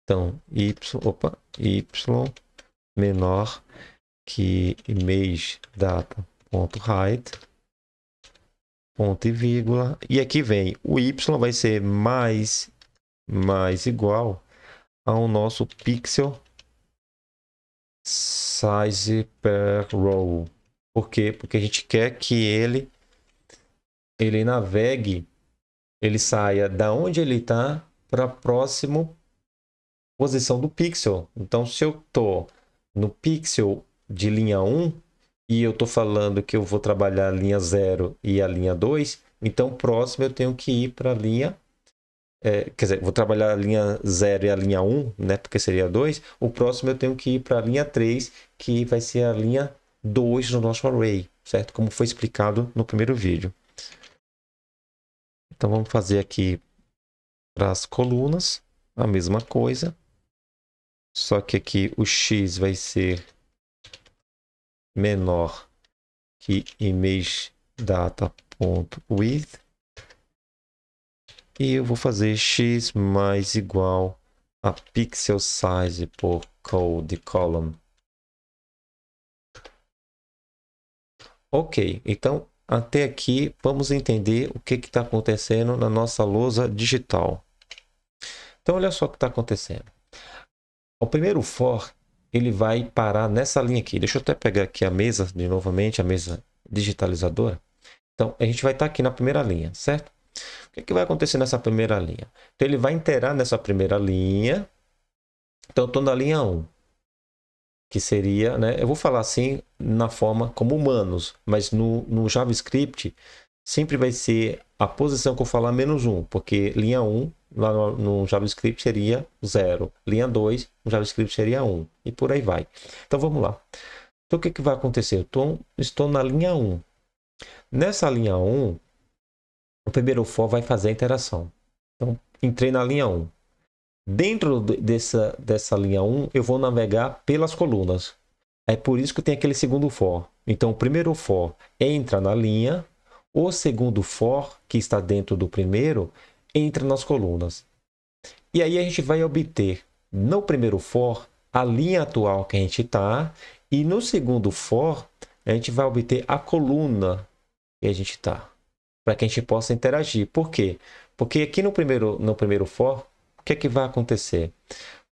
Então, Y, opa, Y menor que mês data ponto height ponto e vírgula e aqui vem o y vai ser mais mais igual ao nosso pixel size per row por quê? Porque a gente quer que ele ele navegue, ele saia da onde ele está para a próxima posição do pixel. Então, se eu tô no pixel de linha 1 e eu estou falando que eu vou trabalhar a linha 0 e a linha 2, então próximo eu tenho que ir para a linha. É, quer dizer, vou trabalhar a linha 0 e a linha 1, né? Porque seria 2. O próximo eu tenho que ir para a linha 3, que vai ser a linha 2 do nosso array, certo? Como foi explicado no primeiro vídeo. Então vamos fazer aqui para as colunas a mesma coisa. Só que aqui o x vai ser menor que imageData.with. e eu vou fazer x mais igual a pixel size por code column. Ok, então até aqui vamos entender o que está acontecendo na nossa lousa digital. Então olha só o que está acontecendo. O primeiro for, ele vai parar nessa linha aqui. Deixa eu até pegar aqui a mesa de novamente, a mesa digitalizadora. Então, a gente vai estar tá aqui na primeira linha, certo? O que, é que vai acontecer nessa primeira linha? Então, ele vai interar nessa primeira linha. Então, eu estou na linha 1 que seria, né, eu vou falar assim na forma como humanos, mas no, no, JavaScript sempre vai ser a posição que eu falar menos um, porque linha 1 lá no, no JavaScript seria 0. Linha 2, no JavaScript seria 1. Um, e por aí vai. Então vamos lá. Então o que, que vai acontecer? Eu tô, estou na linha 1. Um. Nessa linha 1, o primeiro for vai fazer a interação. Então, entrei na linha 1. Dentro dessa, dessa linha 1, eu vou navegar pelas colunas. É por isso que tem aquele segundo for. Então, o primeiro for entra na linha. O segundo for, que está dentro do primeiro, entre nas colunas. E aí a gente vai obter no primeiro for a linha atual que a gente está e no segundo for a gente vai obter a coluna que a gente está para que a gente possa interagir. Por quê? Porque aqui no primeiro no primeiro for o que é que vai acontecer?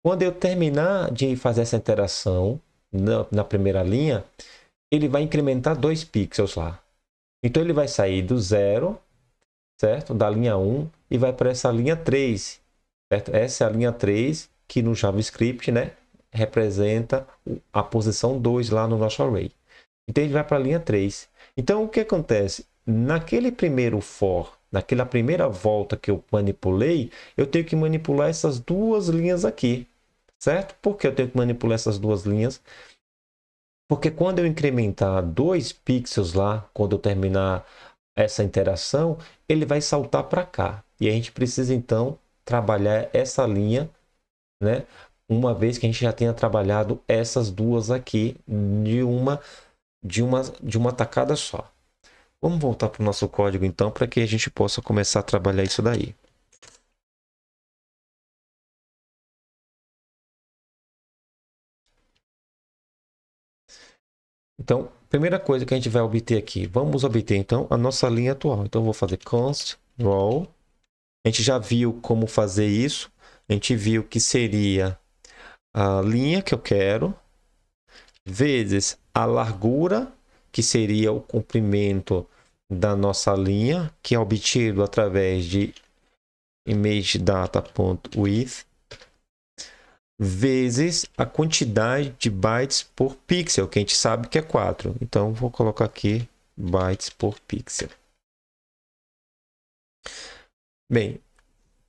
Quando eu terminar de fazer essa interação na, na primeira linha, ele vai incrementar dois pixels lá. Então ele vai sair do zero certo? Da linha 1 e vai para essa linha 3, certo? Essa é a linha 3 que no JavaScript, né, representa a posição 2 lá no nosso array. Então ele vai para a linha 3. Então o que acontece? Naquele primeiro for, naquela primeira volta que eu manipulei, eu tenho que manipular essas duas linhas aqui, certo? Por que eu tenho que manipular essas duas linhas? Porque quando eu incrementar dois pixels lá, quando eu terminar essa interação, ele vai saltar para cá. E a gente precisa então trabalhar essa linha, né? Uma vez que a gente já tenha trabalhado essas duas aqui de uma de uma de uma tacada só. Vamos voltar para o nosso código então para que a gente possa começar a trabalhar isso daí. Então, primeira coisa que a gente vai obter aqui, vamos obter então a nossa linha atual. Então, eu vou fazer const roll. A gente já viu como fazer isso. A gente viu que seria a linha que eu quero, vezes a largura, que seria o comprimento da nossa linha, que é obtido de image data.width vezes a quantidade de bytes por pixel, que a gente sabe que é 4. Então, vou colocar aqui bytes por pixel. Bem,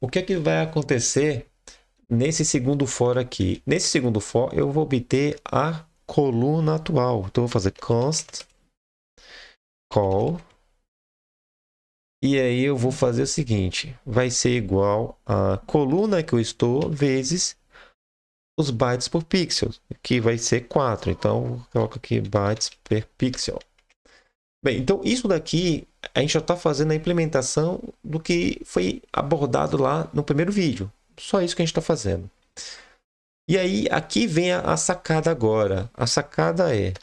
o que é que vai acontecer nesse segundo for aqui? Nesse segundo for, eu vou obter a coluna atual. Então, vou fazer const call. E aí, eu vou fazer o seguinte. Vai ser igual a coluna que eu estou vezes os bytes por pixel, que vai ser 4. Então, coloca aqui bytes per pixel. Bem, então isso daqui a gente já está fazendo a implementação do que foi abordado lá no primeiro vídeo. Só isso que a gente está fazendo. E aí, aqui vem a, a, sacada agora. A sacada é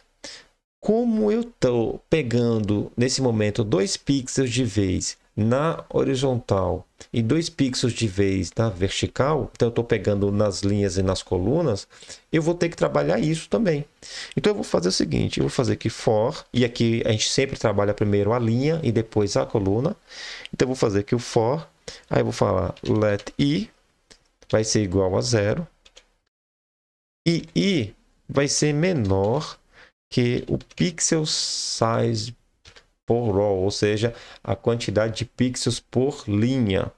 como eu estou pegando nesse momento dois pixels de vez na horizontal e dois pixels de vez na vertical, então eu estou pegando nas linhas e nas colunas, eu vou ter que trabalhar isso também. Então eu vou fazer o seguinte, eu vou fazer aqui for, e aqui a gente sempre trabalha primeiro a linha e depois a coluna. Então eu vou fazer aqui o for, aí eu vou falar let i vai ser igual a zero, e i vai ser menor que o pixel size por row, ou seja, a quantidade de pixels por linha.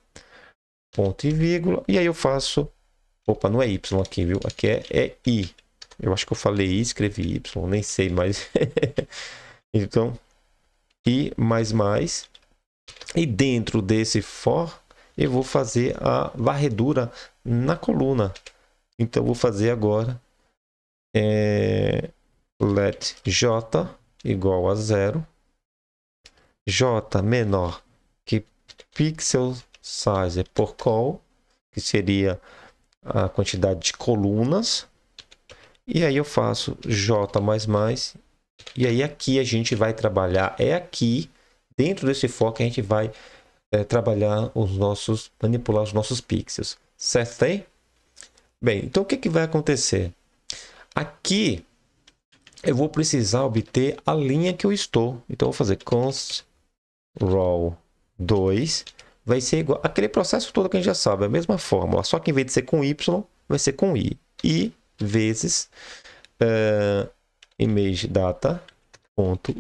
Ponto e vírgula. E aí eu faço. Opa, não é Y aqui, viu? Aqui é, é I. Eu acho que eu falei I, escrevi Y, nem sei mais. então, I mais mais. E dentro desse for, eu vou fazer a varredura na coluna. Então, vou fazer agora é, let j igual a zero j menor que pixel size é por call, que seria a quantidade de colunas. E aí eu faço j mais mais e aí aqui a gente vai trabalhar é aqui dentro desse for que a gente vai é, trabalhar os nossos manipular os nossos pixels, certo aí? Bem, então o que, que vai acontecer? Aqui eu vou precisar obter a linha que eu estou. Então eu vou fazer const raw 2 vai ser igual. Aquele processo todo que a gente já sabe, a mesma fórmula, só que em vez de ser com Y, vai ser com I. I vezes uh, image data ponto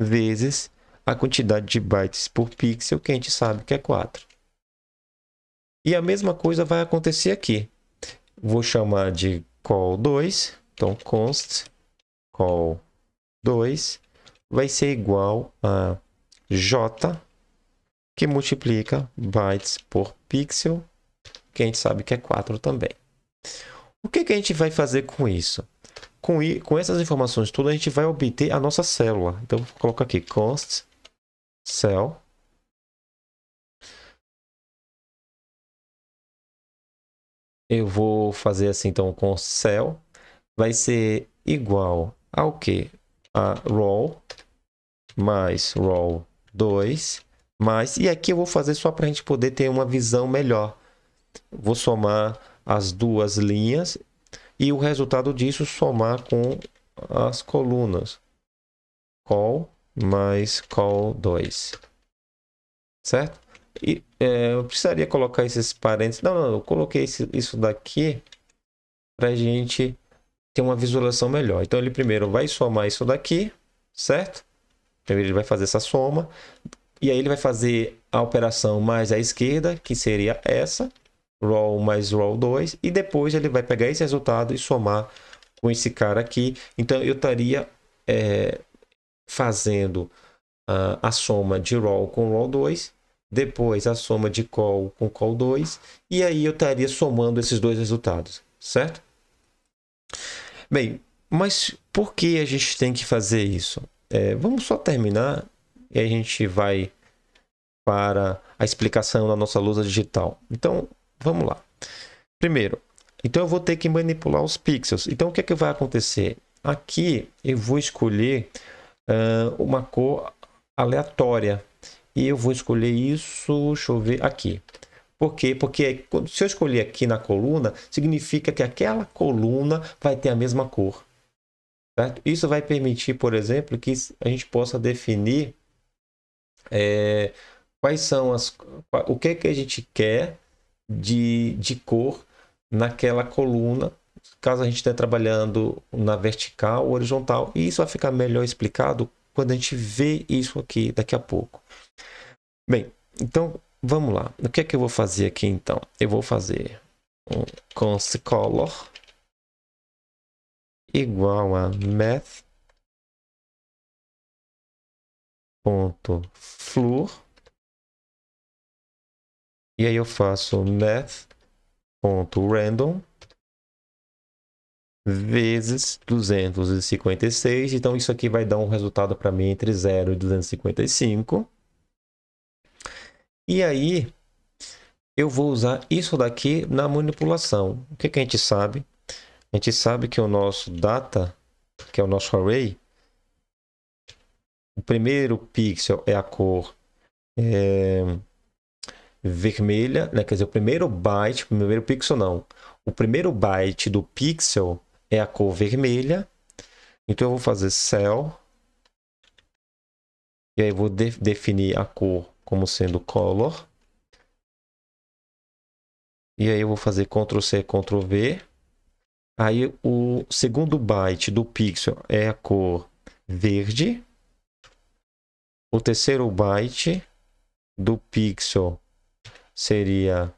vezes a quantidade de bytes por pixel que a gente sabe que é 4. E a mesma coisa vai acontecer aqui. Vou chamar de call 2, então const call 2 vai ser igual a J, que multiplica bytes por pixel, que a gente sabe que é 4 também. O que, que a gente vai fazer com isso? Com, com essas informações todas, a gente vai obter a nossa célula. Então, coloca aqui const cell eu vou fazer assim então com cell vai ser igual ao que a roll mais roll 2, mais... E aqui eu vou fazer só para a gente poder ter uma visão melhor. Vou somar as duas linhas e o resultado disso somar com as colunas. Call mais call 2. Certo? E, é, eu precisaria colocar esses parênteses. Não, não, eu coloquei esse, isso daqui para a gente ter uma visualização melhor. Então, ele primeiro vai somar isso daqui, certo? Então ele vai fazer essa soma e aí ele vai fazer a operação mais à esquerda, que seria essa, roll mais roll 2, e depois ele vai pegar esse resultado e somar com esse cara aqui. Então eu estaria é, fazendo uh, a soma de roll com roll 2, depois a soma de call com call 2, e aí eu estaria somando esses dois resultados, certo? Bem, mas por que a gente tem que fazer isso? É, vamos só terminar e a gente vai para a explicação da nossa lousa digital. Então, vamos lá. Primeiro, então eu vou ter que manipular os pixels. Então, o que é que vai acontecer? Aqui eu vou escolher uh, uma cor aleatória e eu vou escolher isso, deixa eu ver, aqui. Por quê? Porque se eu escolher aqui na coluna, significa que aquela coluna vai ter a mesma cor. Certo? Isso vai permitir, por exemplo, que a gente possa definir é, quais são as, o que é que a gente quer de, de cor naquela coluna, caso a gente esteja trabalhando na vertical ou horizontal. E isso vai ficar melhor explicado quando a gente vê isso aqui daqui a pouco. Bem, então vamos lá. O que é que eu vou fazer aqui então? Eu vou fazer um const color igual a math ponto flúor e aí eu faço math ponto random vezes 256 então isso aqui vai dar um resultado para mim entre 0 e 255 e aí eu vou usar isso daqui na manipulação o que, que a gente sabe a gente sabe que o nosso data, que é o nosso array, o primeiro pixel é a cor é, vermelha, né? quer dizer, o primeiro byte, o primeiro pixel não, o primeiro byte do pixel é a cor vermelha, então eu vou fazer cell, e aí vou de definir a cor como sendo color, e aí eu vou fazer Ctrl C, Ctrl V, Aí o segundo byte do pixel é a cor verde. O terceiro byte do pixel seria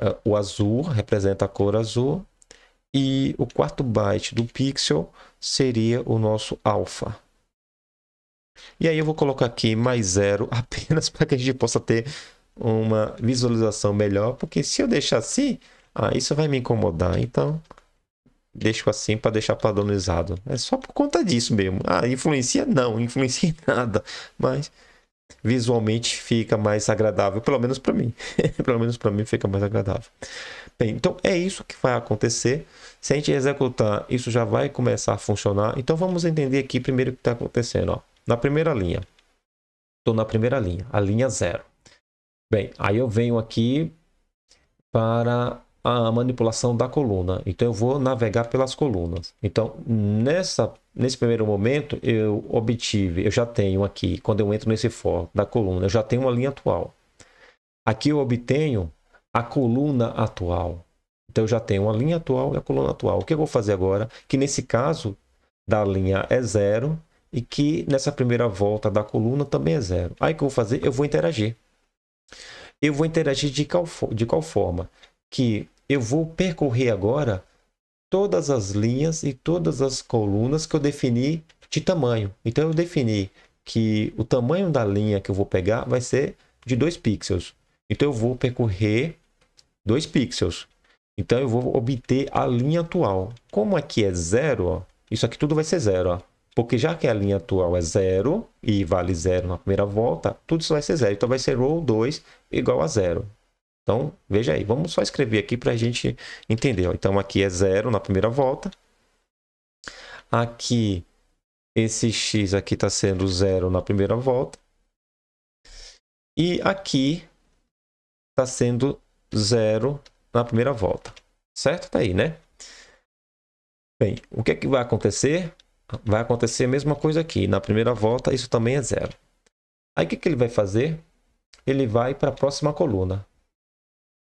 uh, o azul, representa a cor azul. E o quarto byte do pixel seria o nosso alfa. E aí eu vou colocar aqui mais zero apenas para que a gente possa ter uma visualização melhor, porque se eu deixar assim, ah, isso vai me incomodar. Então, deixo assim para deixar padronizado. É só por conta disso mesmo. Ah, influencia? Não, influencia em nada. Mas visualmente fica mais agradável, pelo menos para mim. pelo menos para mim fica mais agradável. Bem, então é isso que vai acontecer. Se a gente executar, isso já vai começar a funcionar. Então vamos entender aqui primeiro o que está acontecendo. Ó. Na primeira linha. Estou na primeira linha, a linha zero. Bem, aí eu venho aqui para a manipulação da coluna. Então eu vou navegar pelas colunas. Então nessa nesse primeiro momento eu obtive, eu já tenho aqui, quando eu entro nesse for da coluna, eu já tenho uma linha atual. Aqui eu obtenho a coluna atual. Então eu já tenho uma linha atual e a coluna atual. O que eu vou fazer agora? Que nesse caso da linha é zero e que nessa primeira volta da coluna também é zero. Aí o que eu vou fazer? Eu vou interagir. Eu vou interagir de qual, de qual forma? que eu vou percorrer agora todas as linhas e todas as colunas que eu defini de tamanho. Então eu defini que o tamanho da linha que eu vou pegar vai ser de 2 pixels. Então eu vou percorrer 2 pixels. Então eu vou obter a linha atual. Como aqui é zero, ó, isso aqui tudo vai ser zero. Ó, porque já que a linha atual é zero e vale zero na primeira volta, tudo isso vai ser zero. Então vai ser row 2 igual a zero. Então, veja aí, vamos só escrever aqui para a gente entender. Então, aqui é zero na primeira volta. Aqui, esse x aqui está sendo zero na primeira volta. E aqui está sendo zero na primeira volta. Certo? Está aí, né? Bem, o que é que vai acontecer? Vai acontecer a mesma coisa aqui. Na primeira volta, isso também é zero. Aí, o que, que ele vai fazer? Ele vai para a próxima coluna.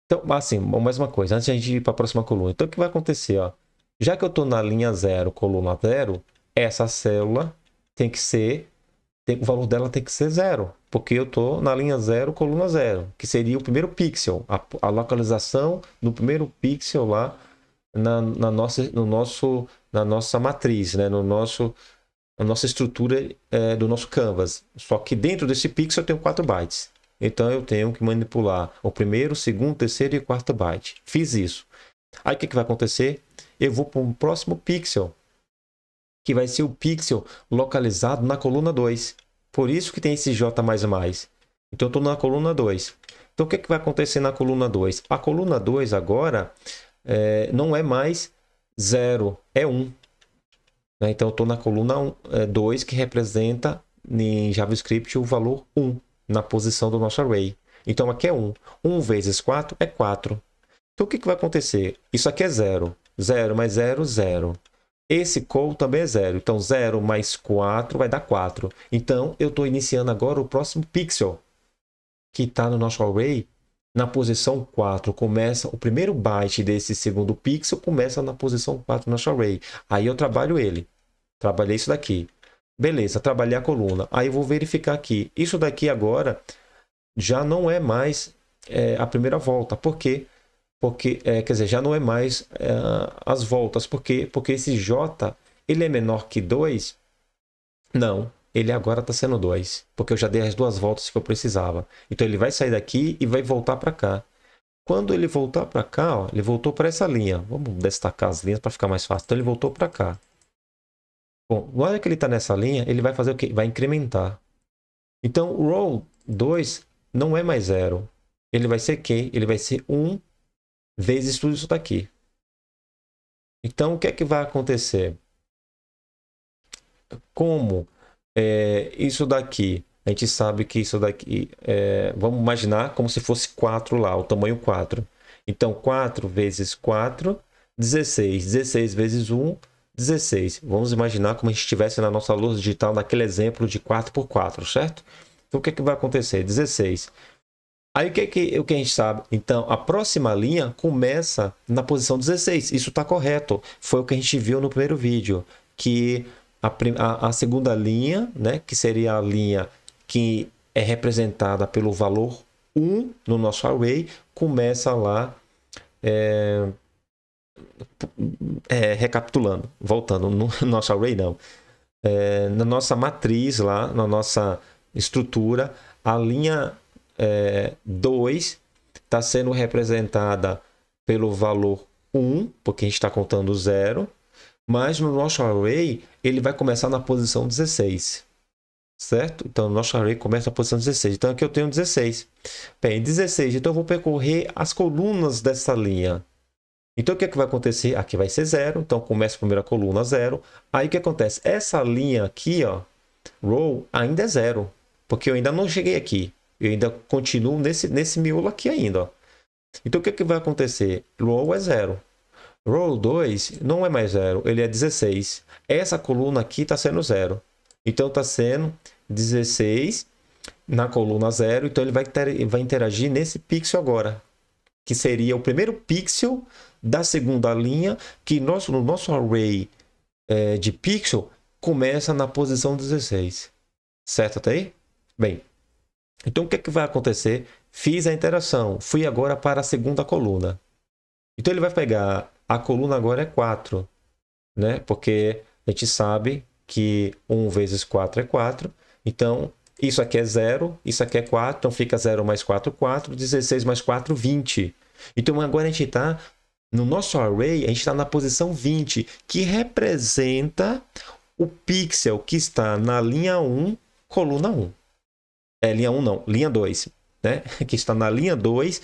Então, assim, mais uma coisa, antes de a gente ir para a próxima coluna. Então, o que vai acontecer? Ó? Já que eu estou na linha zero, coluna zero, essa célula tem que ser, tem, o valor dela tem que ser zero, porque eu estou na linha zero, coluna zero, que seria o primeiro pixel, a, a localização do primeiro pixel lá na, na, nossa, no nosso, na nossa matriz, né? no nosso, na nossa estrutura é, do nosso canvas. Só que dentro desse pixel eu tenho 4 bytes. Então eu tenho que manipular o primeiro, o segundo, o terceiro e o quarto byte. Fiz isso. Aí o que, que vai acontecer? Eu vou para um próximo pixel, que vai ser o pixel localizado na coluna 2. Por isso que tem esse J++. Então eu estou na coluna 2. Então o que, que vai acontecer na coluna 2? A coluna 2 agora é, não é mais 0, é 1. Um. Né? Então eu estou na coluna 2, um, é, que representa em JavaScript o valor 1. Um na posição do nosso array. Então aqui é 1. 1 vezes 4 é 4. Então o que, que vai acontecer? Isso aqui é 0. 0 mais 0, 0. Esse call também é 0. Então 0 mais 4 vai dar 4. Então eu estou iniciando agora o próximo pixel que está no nosso array na posição 4 começa o primeiro byte desse segundo pixel começa na posição 4 no nosso array. Aí eu trabalho ele. Trabalhei isso daqui. Beleza, trabalhei a coluna. Aí eu vou verificar aqui. Isso daqui agora já não é mais é, a primeira volta. Por quê? Porque, é, quer dizer, já não é mais é, as voltas. Por quê? Porque esse J, ele é menor que 2? Não, ele agora está sendo 2. Porque eu já dei as duas voltas que eu precisava. Então ele vai sair daqui e vai voltar para cá. Quando ele voltar para cá, ó, ele voltou para essa linha. Vamos destacar as linhas para ficar mais fácil. Então ele voltou para cá. Bom, na hora que ele está nessa linha, ele vai fazer o quê? Vai incrementar. Então, o row 2 não é mais zero. Ele vai ser Q, ele vai ser 1 vezes tudo isso daqui. Então, o que é que vai acontecer? Como é, isso daqui, a gente sabe que isso daqui, é, vamos imaginar como se fosse 4 lá, o tamanho 4. Então, 4 vezes 4, 16. 16 vezes 1, 16. Vamos imaginar como a gente estivesse na nossa lousa digital naquele exemplo de 4x4, certo? Então, o que, é que vai acontecer? 16. Aí, o que, é que, o que a gente sabe? Então, a próxima linha começa na posição 16. Isso está correto. Foi o que a gente viu no primeiro vídeo, que a, a, a segunda linha, né, que seria a linha que é representada pelo valor 1 no nosso array, começa lá... É é, recapitulando, voltando, no nosso array não. É, na nossa matriz lá, na nossa estrutura, a linha 2 é, está sendo representada pelo valor 1, um, porque a gente está contando 0, mas no nosso array ele vai começar na posição 16. Certo? Então, nosso array começa na posição 16. Então, aqui eu tenho 16. Bem, 16. Então, eu vou percorrer as colunas dessa linha. Então, o que é que vai acontecer? Aqui vai ser zero. Então, começa a primeira coluna, zero. Aí, o que acontece? Essa linha aqui, ó, row, ainda é zero. Porque eu ainda não cheguei aqui. Eu ainda continuo nesse, nesse miolo aqui ainda, ó. Então, o que é que vai acontecer? Row é zero. Row 2 não é mais zero, ele é 16. Essa coluna aqui está sendo zero. Então, está sendo 16 na coluna zero. Então, ele vai, ter, vai interagir nesse pixel agora, que seria o primeiro pixel da segunda linha, que nosso, no nosso array é, de pixel começa na posição 16. Certo até aí? Bem, então o que, é que vai acontecer? Fiz a interação, fui agora para a segunda coluna. Então ele vai pegar a coluna agora é 4, né? Porque a gente sabe que 1 vezes 4 é 4. Então, isso aqui é 0, isso aqui é 4, então fica 0 mais 4, 4. 16 mais 4, 20. Então, agora a gente está no nosso array, a gente está na posição 20, que representa o pixel que está na linha 1, coluna 1. É, linha 1 não, linha 2, né? Que está na linha 2,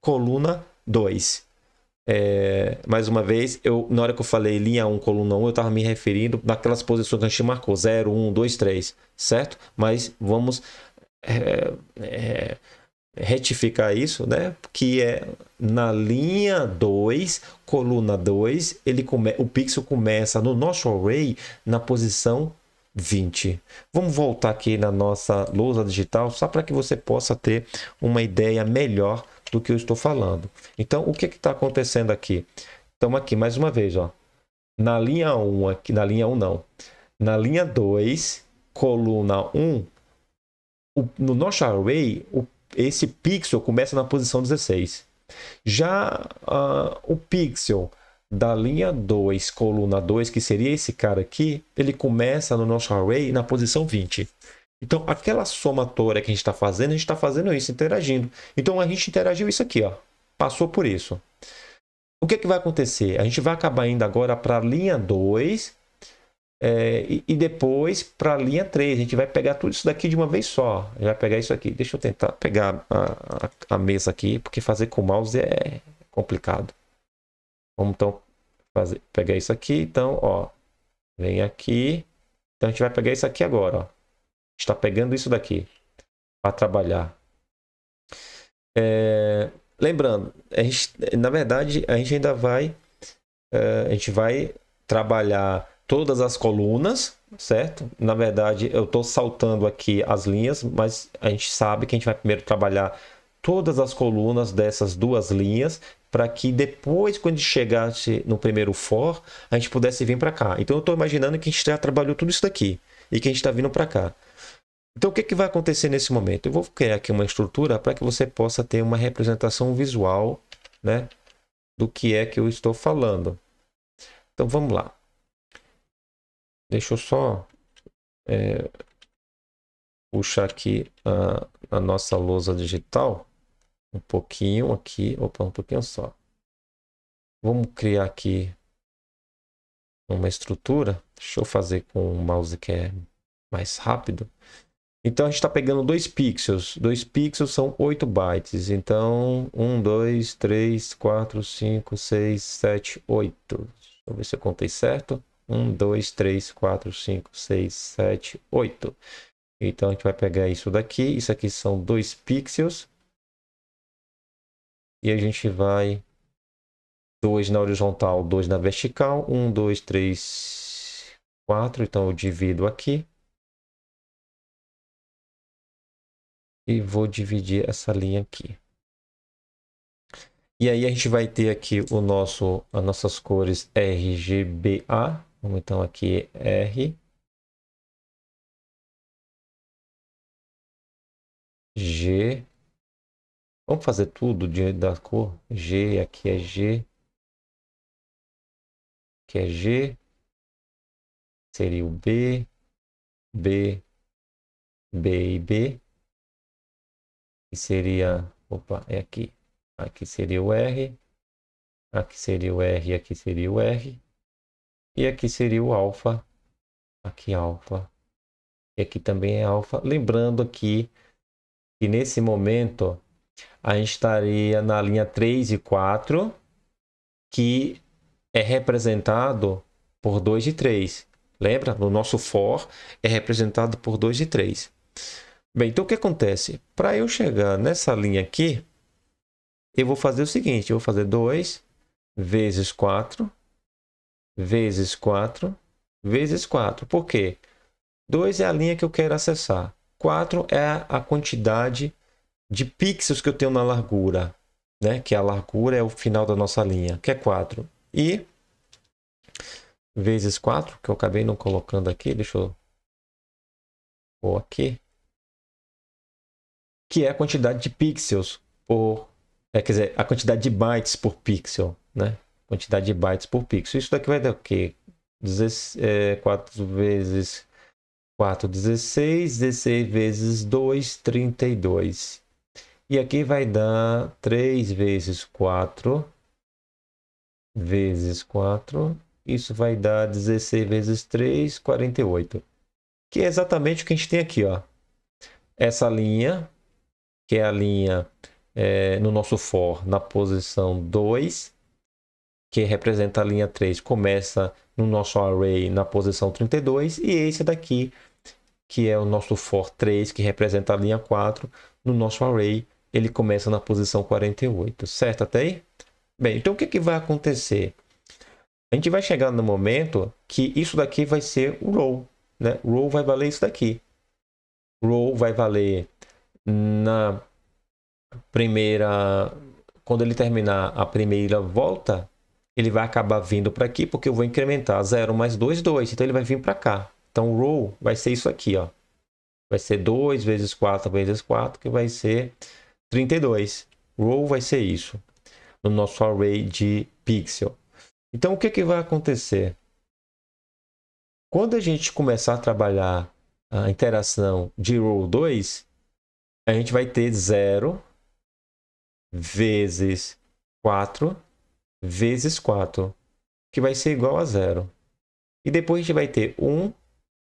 coluna 2. É, mais uma vez, eu, na hora que eu falei linha 1, coluna 1, eu estava me referindo naquelas posições que a gente marcou, 0, 1, 2, 3, certo? Mas vamos é, é, retificar isso, né? Que é na linha 2, coluna 2, come... o pixel começa no nosso array na posição 20. Vamos voltar aqui na nossa lousa digital só para que você possa ter uma ideia melhor do que eu estou falando. Então, o que é está acontecendo aqui? Estamos aqui mais uma vez, ó. Na linha 1, um, aqui, na linha 1 um, não. Na linha 2, coluna 1, um, no nosso array, o esse pixel começa na posição 16. Já uh, o pixel da linha 2, coluna 2, que seria esse cara aqui, ele começa no nosso array na posição 20. Então, aquela somatória que a gente está fazendo, a gente está fazendo isso, interagindo. Então, a gente interagiu isso aqui, ó. passou por isso. O que, é que vai acontecer? A gente vai acabar indo agora para a linha 2 é, e, e, depois para a linha 3, a gente vai pegar tudo isso daqui de uma vez só. Já pegar isso aqui. Deixa eu tentar pegar a, a, a, mesa aqui, porque fazer com o mouse é complicado. Vamos então fazer, pegar isso aqui. Então, ó, vem aqui. Então a gente vai pegar isso aqui agora. Ó. Está pegando isso daqui para trabalhar. É, lembrando, a gente, na verdade a gente ainda vai, é, a gente vai trabalhar todas as colunas, certo? Na verdade, eu estou saltando aqui as linhas, mas a gente sabe que a gente vai primeiro trabalhar todas as colunas dessas duas linhas para que depois, quando a gente chegasse no primeiro for, a gente pudesse vir para cá. Então, eu estou imaginando que a gente já trabalhou tudo isso daqui e que a gente está vindo para cá. Então, o que, que vai acontecer nesse momento? Eu vou criar aqui uma estrutura para que você possa ter uma representação visual né, do que é que eu estou falando. Então, vamos lá. Deixa eu só é, puxar aqui a, a nossa lousa digital. Um pouquinho aqui, opa, um pouquinho só. Vamos criar aqui uma estrutura. Deixa eu fazer com o mouse que é mais rápido. Então a gente está pegando dois pixels. Dois pixels são 8 bytes. Então 1, 2, 3, 4, 5, 6, 7, 8. Deixa eu ver se eu contei certo. 1, 2, 3, 4, 5, 6, 7, 8. Então a gente vai pegar isso daqui, isso aqui são dois pixels. E a gente vai 2 na horizontal, 2 na vertical, 1, 2, 3, 4. Então eu divido aqui. E vou dividir essa linha aqui. E aí a gente vai ter aqui o nosso, as nossas cores RGBA, Vamos então aqui R G. Vamos fazer tudo diante da cor G, aqui é G. Aqui é G. Seria o B, B, B e B. E seria, opa, é aqui. Aqui seria o R. Aqui seria o R, aqui seria o R. E aqui seria o alfa. Aqui alfa. E aqui também é alfa. Lembrando aqui que nesse momento a gente estaria na linha 3 e 4, que é representado por 2 e 3. Lembra? No nosso for é representado por 2 e 3. Bem, então o que acontece? Para eu chegar nessa linha aqui, eu vou fazer o seguinte, eu vou fazer 2 vezes 4 vezes 4, vezes 4. Por quê? 2 é a linha que eu quero acessar. 4 é a quantidade de pixels que eu tenho na largura, né? que a largura é o final da nossa linha, que é 4. E vezes 4, que eu acabei não colocando aqui, deixa eu ou aqui, que é a quantidade de pixels por, é, quer dizer, a quantidade de bytes por pixel, né? quantidade de bytes por pixel. Isso daqui vai dar o quê? 4 é, vezes 4, 16, 16 vezes 2, 32. E aqui vai dar 3 vezes 4, vezes 4. Isso vai dar 16 vezes 3, 48. Que é exatamente o que a gente tem aqui, ó. Essa linha, que é a linha é, no nosso for na posição 2, que representa a linha 3, começa no nosso array na posição 32, e esse daqui, que é o nosso for 3, que representa a linha 4, no nosso array ele começa na posição 48, certo até aí? Bem, então o que, que vai acontecer? A gente vai chegar no momento que isso daqui vai ser o row, né? Row vai valer isso daqui. Row vai valer na primeira quando ele terminar a primeira volta, ele vai acabar vindo para aqui, porque eu vou incrementar 0 mais 2, 2. Então, ele vai vir para cá. Então, o row vai ser isso aqui, ó. Vai ser 2 vezes 4 vezes 4, que vai ser 32. Row vai ser isso, no nosso array de pixel. Então, o que, que vai acontecer? Quando a gente começar a trabalhar a interação de row 2, a gente vai ter 0 vezes 4 vezes 4, que vai ser igual a zero. E depois a gente vai ter 1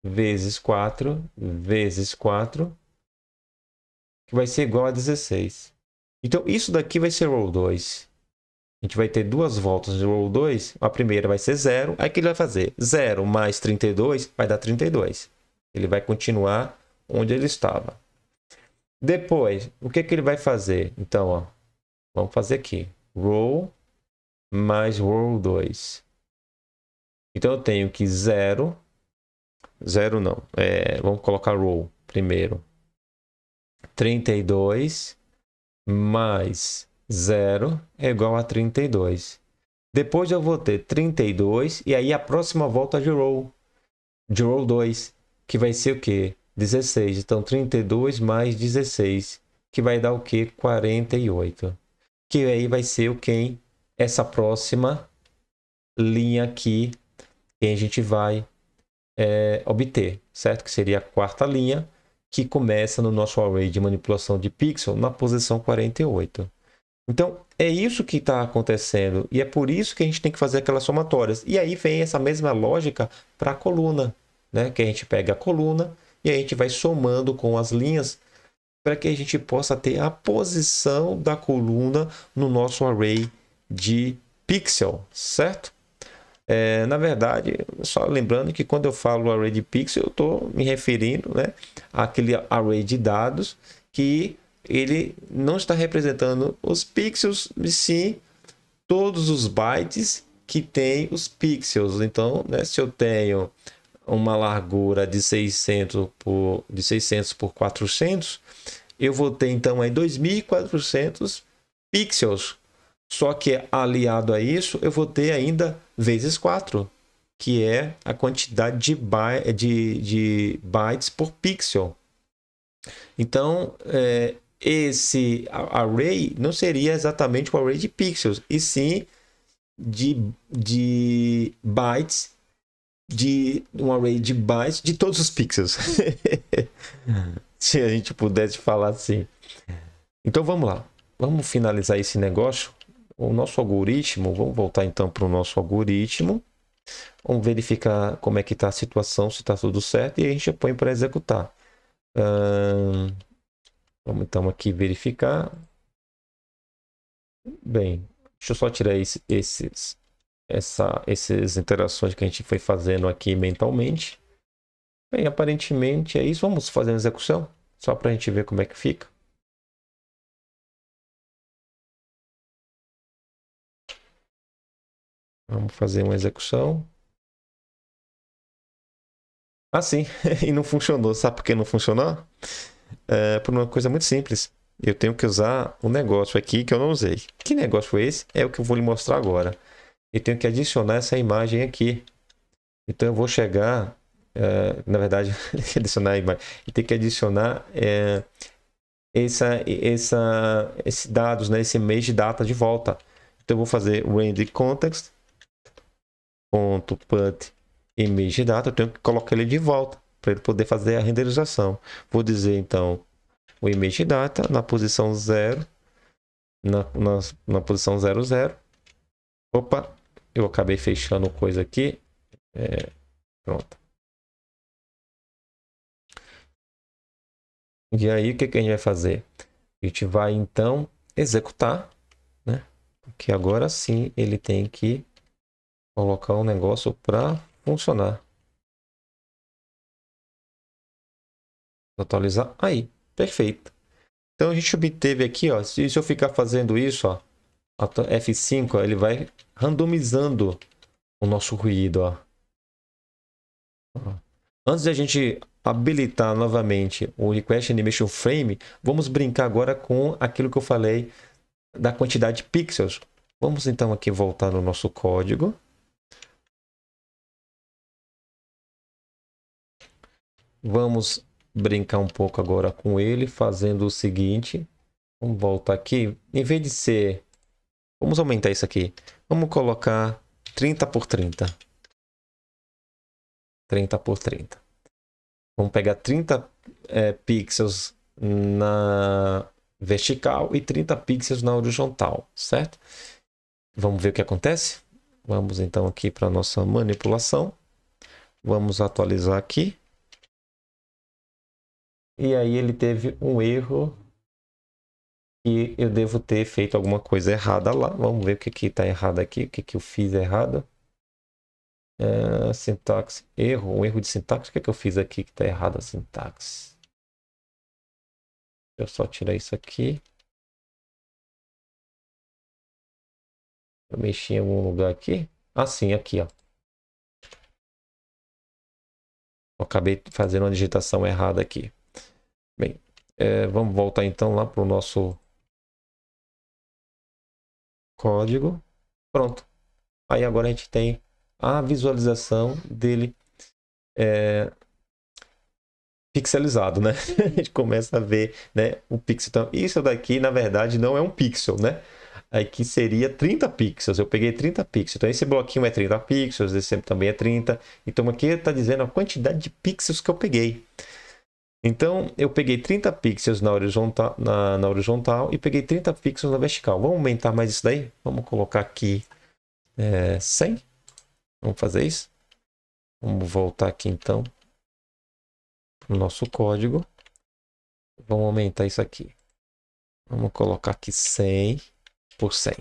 vezes 4 vezes 4, que vai ser igual a 16. Então, isso daqui vai ser row 2. A gente vai ter duas voltas de row 2. A primeira vai ser 0. Aí, o que ele vai fazer? 0 mais 32 vai dar 32. Ele vai continuar onde ele estava. Depois, o que, que ele vai fazer? Então, ó, vamos fazer aqui. Row mais roll 2. Então eu tenho que 0, 0 não, é, vamos colocar roll primeiro. 32 mais 0 é igual a 32. Depois eu vou ter 32 e aí a próxima volta de roll, de roll 2, que vai ser o que? 16. Então 32 mais 16, que vai dar o que? 48. Que aí vai ser o quem? essa próxima linha aqui que a gente vai é, obter, certo? Que seria a quarta linha, que começa no nosso array de manipulação de pixel na posição 48. Então, é isso que está acontecendo e é por isso que a gente tem que fazer aquelas somatórias. E aí vem essa mesma lógica para a coluna, né? Que a gente pega a coluna e a gente vai somando com as linhas para que a gente possa ter a posição da coluna no nosso array de pixel, certo? É, na verdade, só lembrando que quando eu falo array de pixel, eu estou me referindo né, àquele array de dados que ele não está representando os pixels, e sim todos os bytes que tem os pixels. Então, né, se eu tenho uma largura de 600 por, de 600 por 400, eu vou ter então aí 2.400 pixels só que aliado a isso, eu vou ter ainda vezes 4, que é a quantidade de, by, de, de bytes por pixel. Então, é, esse array não seria exatamente o array de pixels, e sim de, de bytes, de um array de bytes de todos os pixels. Se a gente pudesse falar assim. Então vamos lá, vamos finalizar esse negócio o nosso algoritmo, vamos voltar então para o nosso algoritmo, vamos verificar como é que está a situação, se está tudo certo, e a gente põe para executar. Hum, vamos então aqui verificar. Bem, deixa eu só tirar esse, esses, essa, essas interações que a gente foi fazendo aqui mentalmente. Bem, aparentemente é isso. Vamos fazer a execução, só para a gente ver como é que fica. Vamos fazer uma execução. Ah, sim, e não funcionou. Sabe por que não funcionou? É, por uma coisa muito simples. Eu tenho que usar um negócio aqui que eu não usei. Que negócio foi esse? É o que eu vou lhe mostrar agora. Eu tenho que adicionar essa imagem aqui. Então eu vou chegar, é, na verdade, adicionar a imagem. e tenho que adicionar esses é, essa, essa, dados, né? esse mês de data de volta. Então eu vou fazer o end context ponto .put image data, eu tenho que colocar ele de volta para ele poder fazer a renderização. Vou dizer então o image data na posição 0 na, na, na posição 00. Opa, eu acabei fechando coisa aqui. É, pronto. E aí, o que, que a gente vai fazer? A gente vai então executar, né? Porque agora sim ele tem que colocar um negócio para funcionar. Atualizar. Aí, perfeito. Então a gente obteve aqui, ó, se, se eu ficar fazendo isso, ó, F5, ó, ele vai randomizando o nosso ruído, ó. Antes de a gente habilitar novamente o Request Animation Frame, vamos brincar agora com aquilo que eu falei da quantidade de pixels. Vamos então aqui voltar no nosso código. Vamos brincar um pouco agora com ele, fazendo o seguinte. Vamos voltar aqui. Em vez de ser... Vamos aumentar isso aqui. Vamos colocar 30 por 30. 30 por 30. Vamos pegar 30 é, pixels na vertical e 30 pixels na horizontal, certo? Vamos ver o que acontece? Vamos então aqui para nossa manipulação. Vamos atualizar aqui. E aí ele teve um erro e eu devo ter feito alguma coisa errada lá. Vamos ver o que que tá errado aqui, o que que eu fiz errado. É, sintaxe, erro, um erro de sintaxe. O que que eu fiz aqui que está errado a sintaxe? Eu só tirar isso aqui. Eu mexi em algum lugar aqui. Assim, ah, aqui, ó. Eu acabei fazendo uma digitação errada aqui. Bem, é, vamos voltar então lá para o nosso código. Pronto. Aí agora a gente tem a visualização dele é, pixelizado, né? a gente começa a ver né, o pixel. Então, isso daqui, na verdade, não é um pixel, né? Aqui seria 30 pixels. Eu peguei 30 pixels. Então, esse bloquinho é 30 pixels, esse também é 30. Então, aqui está dizendo a quantidade de pixels que eu peguei. Então, eu peguei 30 pixels na horizontal, na, na horizontal e peguei 30 pixels na vertical. Vamos aumentar mais isso daí? Vamos colocar aqui é, 100. Vamos fazer isso. Vamos voltar aqui, então, para o nosso código. Vamos aumentar isso aqui. Vamos colocar aqui 100 por 100.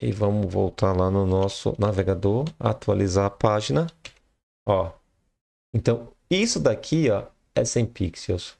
E vamos voltar lá no nosso navegador, atualizar a página. Ó. Então, isso daqui, ó, é 100 pixels.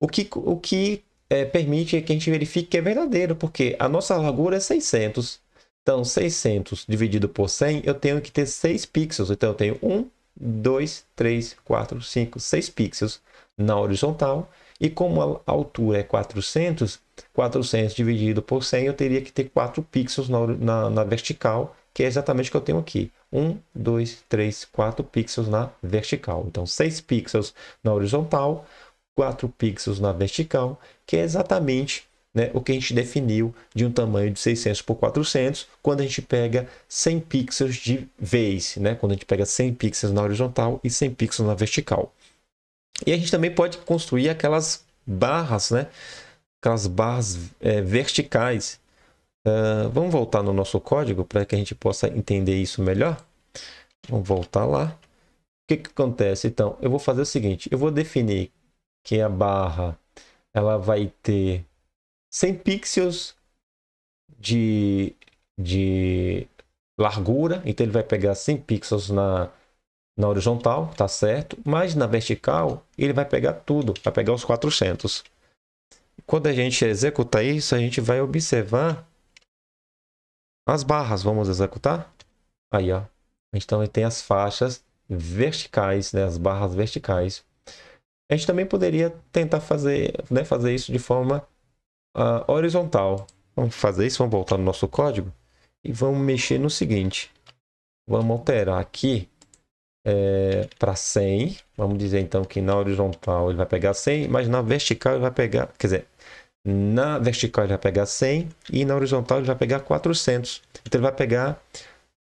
O que, o que é, permite é que a gente verifique que é verdadeiro, porque a nossa largura é 600. Então, 600 dividido por 100, eu tenho que ter 6 pixels. Então, eu tenho 1, 2, 3, 4, 5, 6 pixels na horizontal. E como a altura é 400, 400 dividido por 100, eu teria que ter 4 pixels na, na, na vertical, que é exatamente o que eu tenho aqui. 1, 2, 3, 4 pixels na vertical. Então, 6 pixels na horizontal, 4 pixels na vertical, que é exatamente né, o que a gente definiu de um tamanho de 600 por 400 quando a gente pega 100 pixels de vez, né, quando a gente pega 100 pixels na horizontal e 100 pixels na vertical. E a gente também pode construir aquelas barras né, com as barras é, verticais. Uh, vamos voltar no nosso código para que a gente possa entender isso melhor. Vamos voltar lá. O que, que acontece? Então, eu vou fazer o seguinte. Eu vou definir que a barra ela vai ter 100 pixels de, de largura. Então, ele vai pegar 100 pixels na, na horizontal, tá certo? Mas na vertical, ele vai pegar tudo. Vai pegar os 400 quando a gente executa isso, a gente vai observar as barras. Vamos executar? Aí, ó. A gente também tem as faixas verticais, né? As barras verticais. A gente também poderia tentar fazer, né? fazer isso de forma uh, horizontal. Vamos fazer isso, vamos voltar no nosso código e vamos mexer no seguinte. Vamos alterar aqui é, para 100 Vamos dizer então que na horizontal ele vai pegar 100, mas na vertical ele vai pegar, quer dizer, na vertical ele vai pegar 100 e na horizontal ele vai pegar 400. Então ele vai pegar,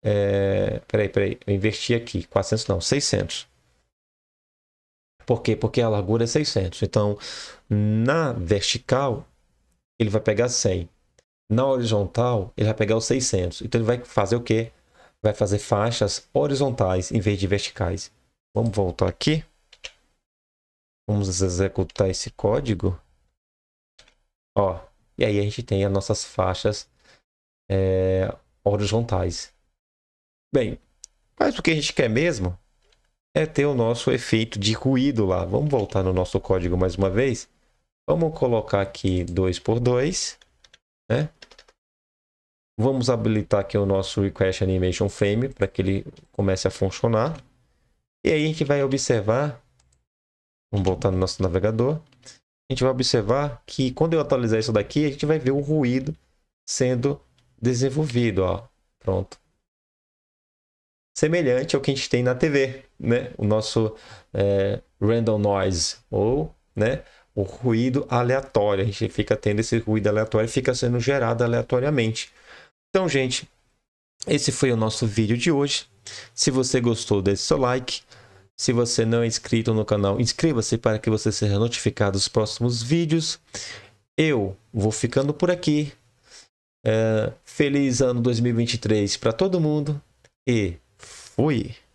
é, peraí, peraí, eu inverti aqui, 400 não, 600. Por quê? Porque a largura é 600. Então, na vertical, ele vai pegar 100. Na horizontal, ele vai pegar os 600. Então, ele vai fazer o quê? Vai fazer faixas horizontais em vez de verticais. Vamos voltar aqui. Vamos executar esse código. Ó, e aí a gente tem as nossas faixas é, horizontais. Bem, mas o que a gente quer mesmo é ter o nosso efeito de ruído lá. Vamos voltar no nosso código mais uma vez. Vamos colocar aqui 2 por 2, né? Vamos habilitar aqui o nosso Request Animation Frame para que ele comece a funcionar. E aí a gente vai observar, vamos voltar no nosso navegador, a gente vai observar que quando eu atualizar isso daqui, a gente vai ver o ruído sendo desenvolvido, ó. Pronto. Semelhante ao que a gente tem na TV, né? O nosso é, random noise, ou, né? O ruído aleatório. A gente fica tendo esse ruído aleatório, e fica sendo gerado aleatoriamente. Então, gente, esse foi o nosso vídeo de hoje. Se você gostou, deixe seu like. Se você não é inscrito no canal, inscreva-se para que você seja notificado dos próximos vídeos. Eu vou ficando por aqui. É, feliz ano 2023 para todo mundo e fui!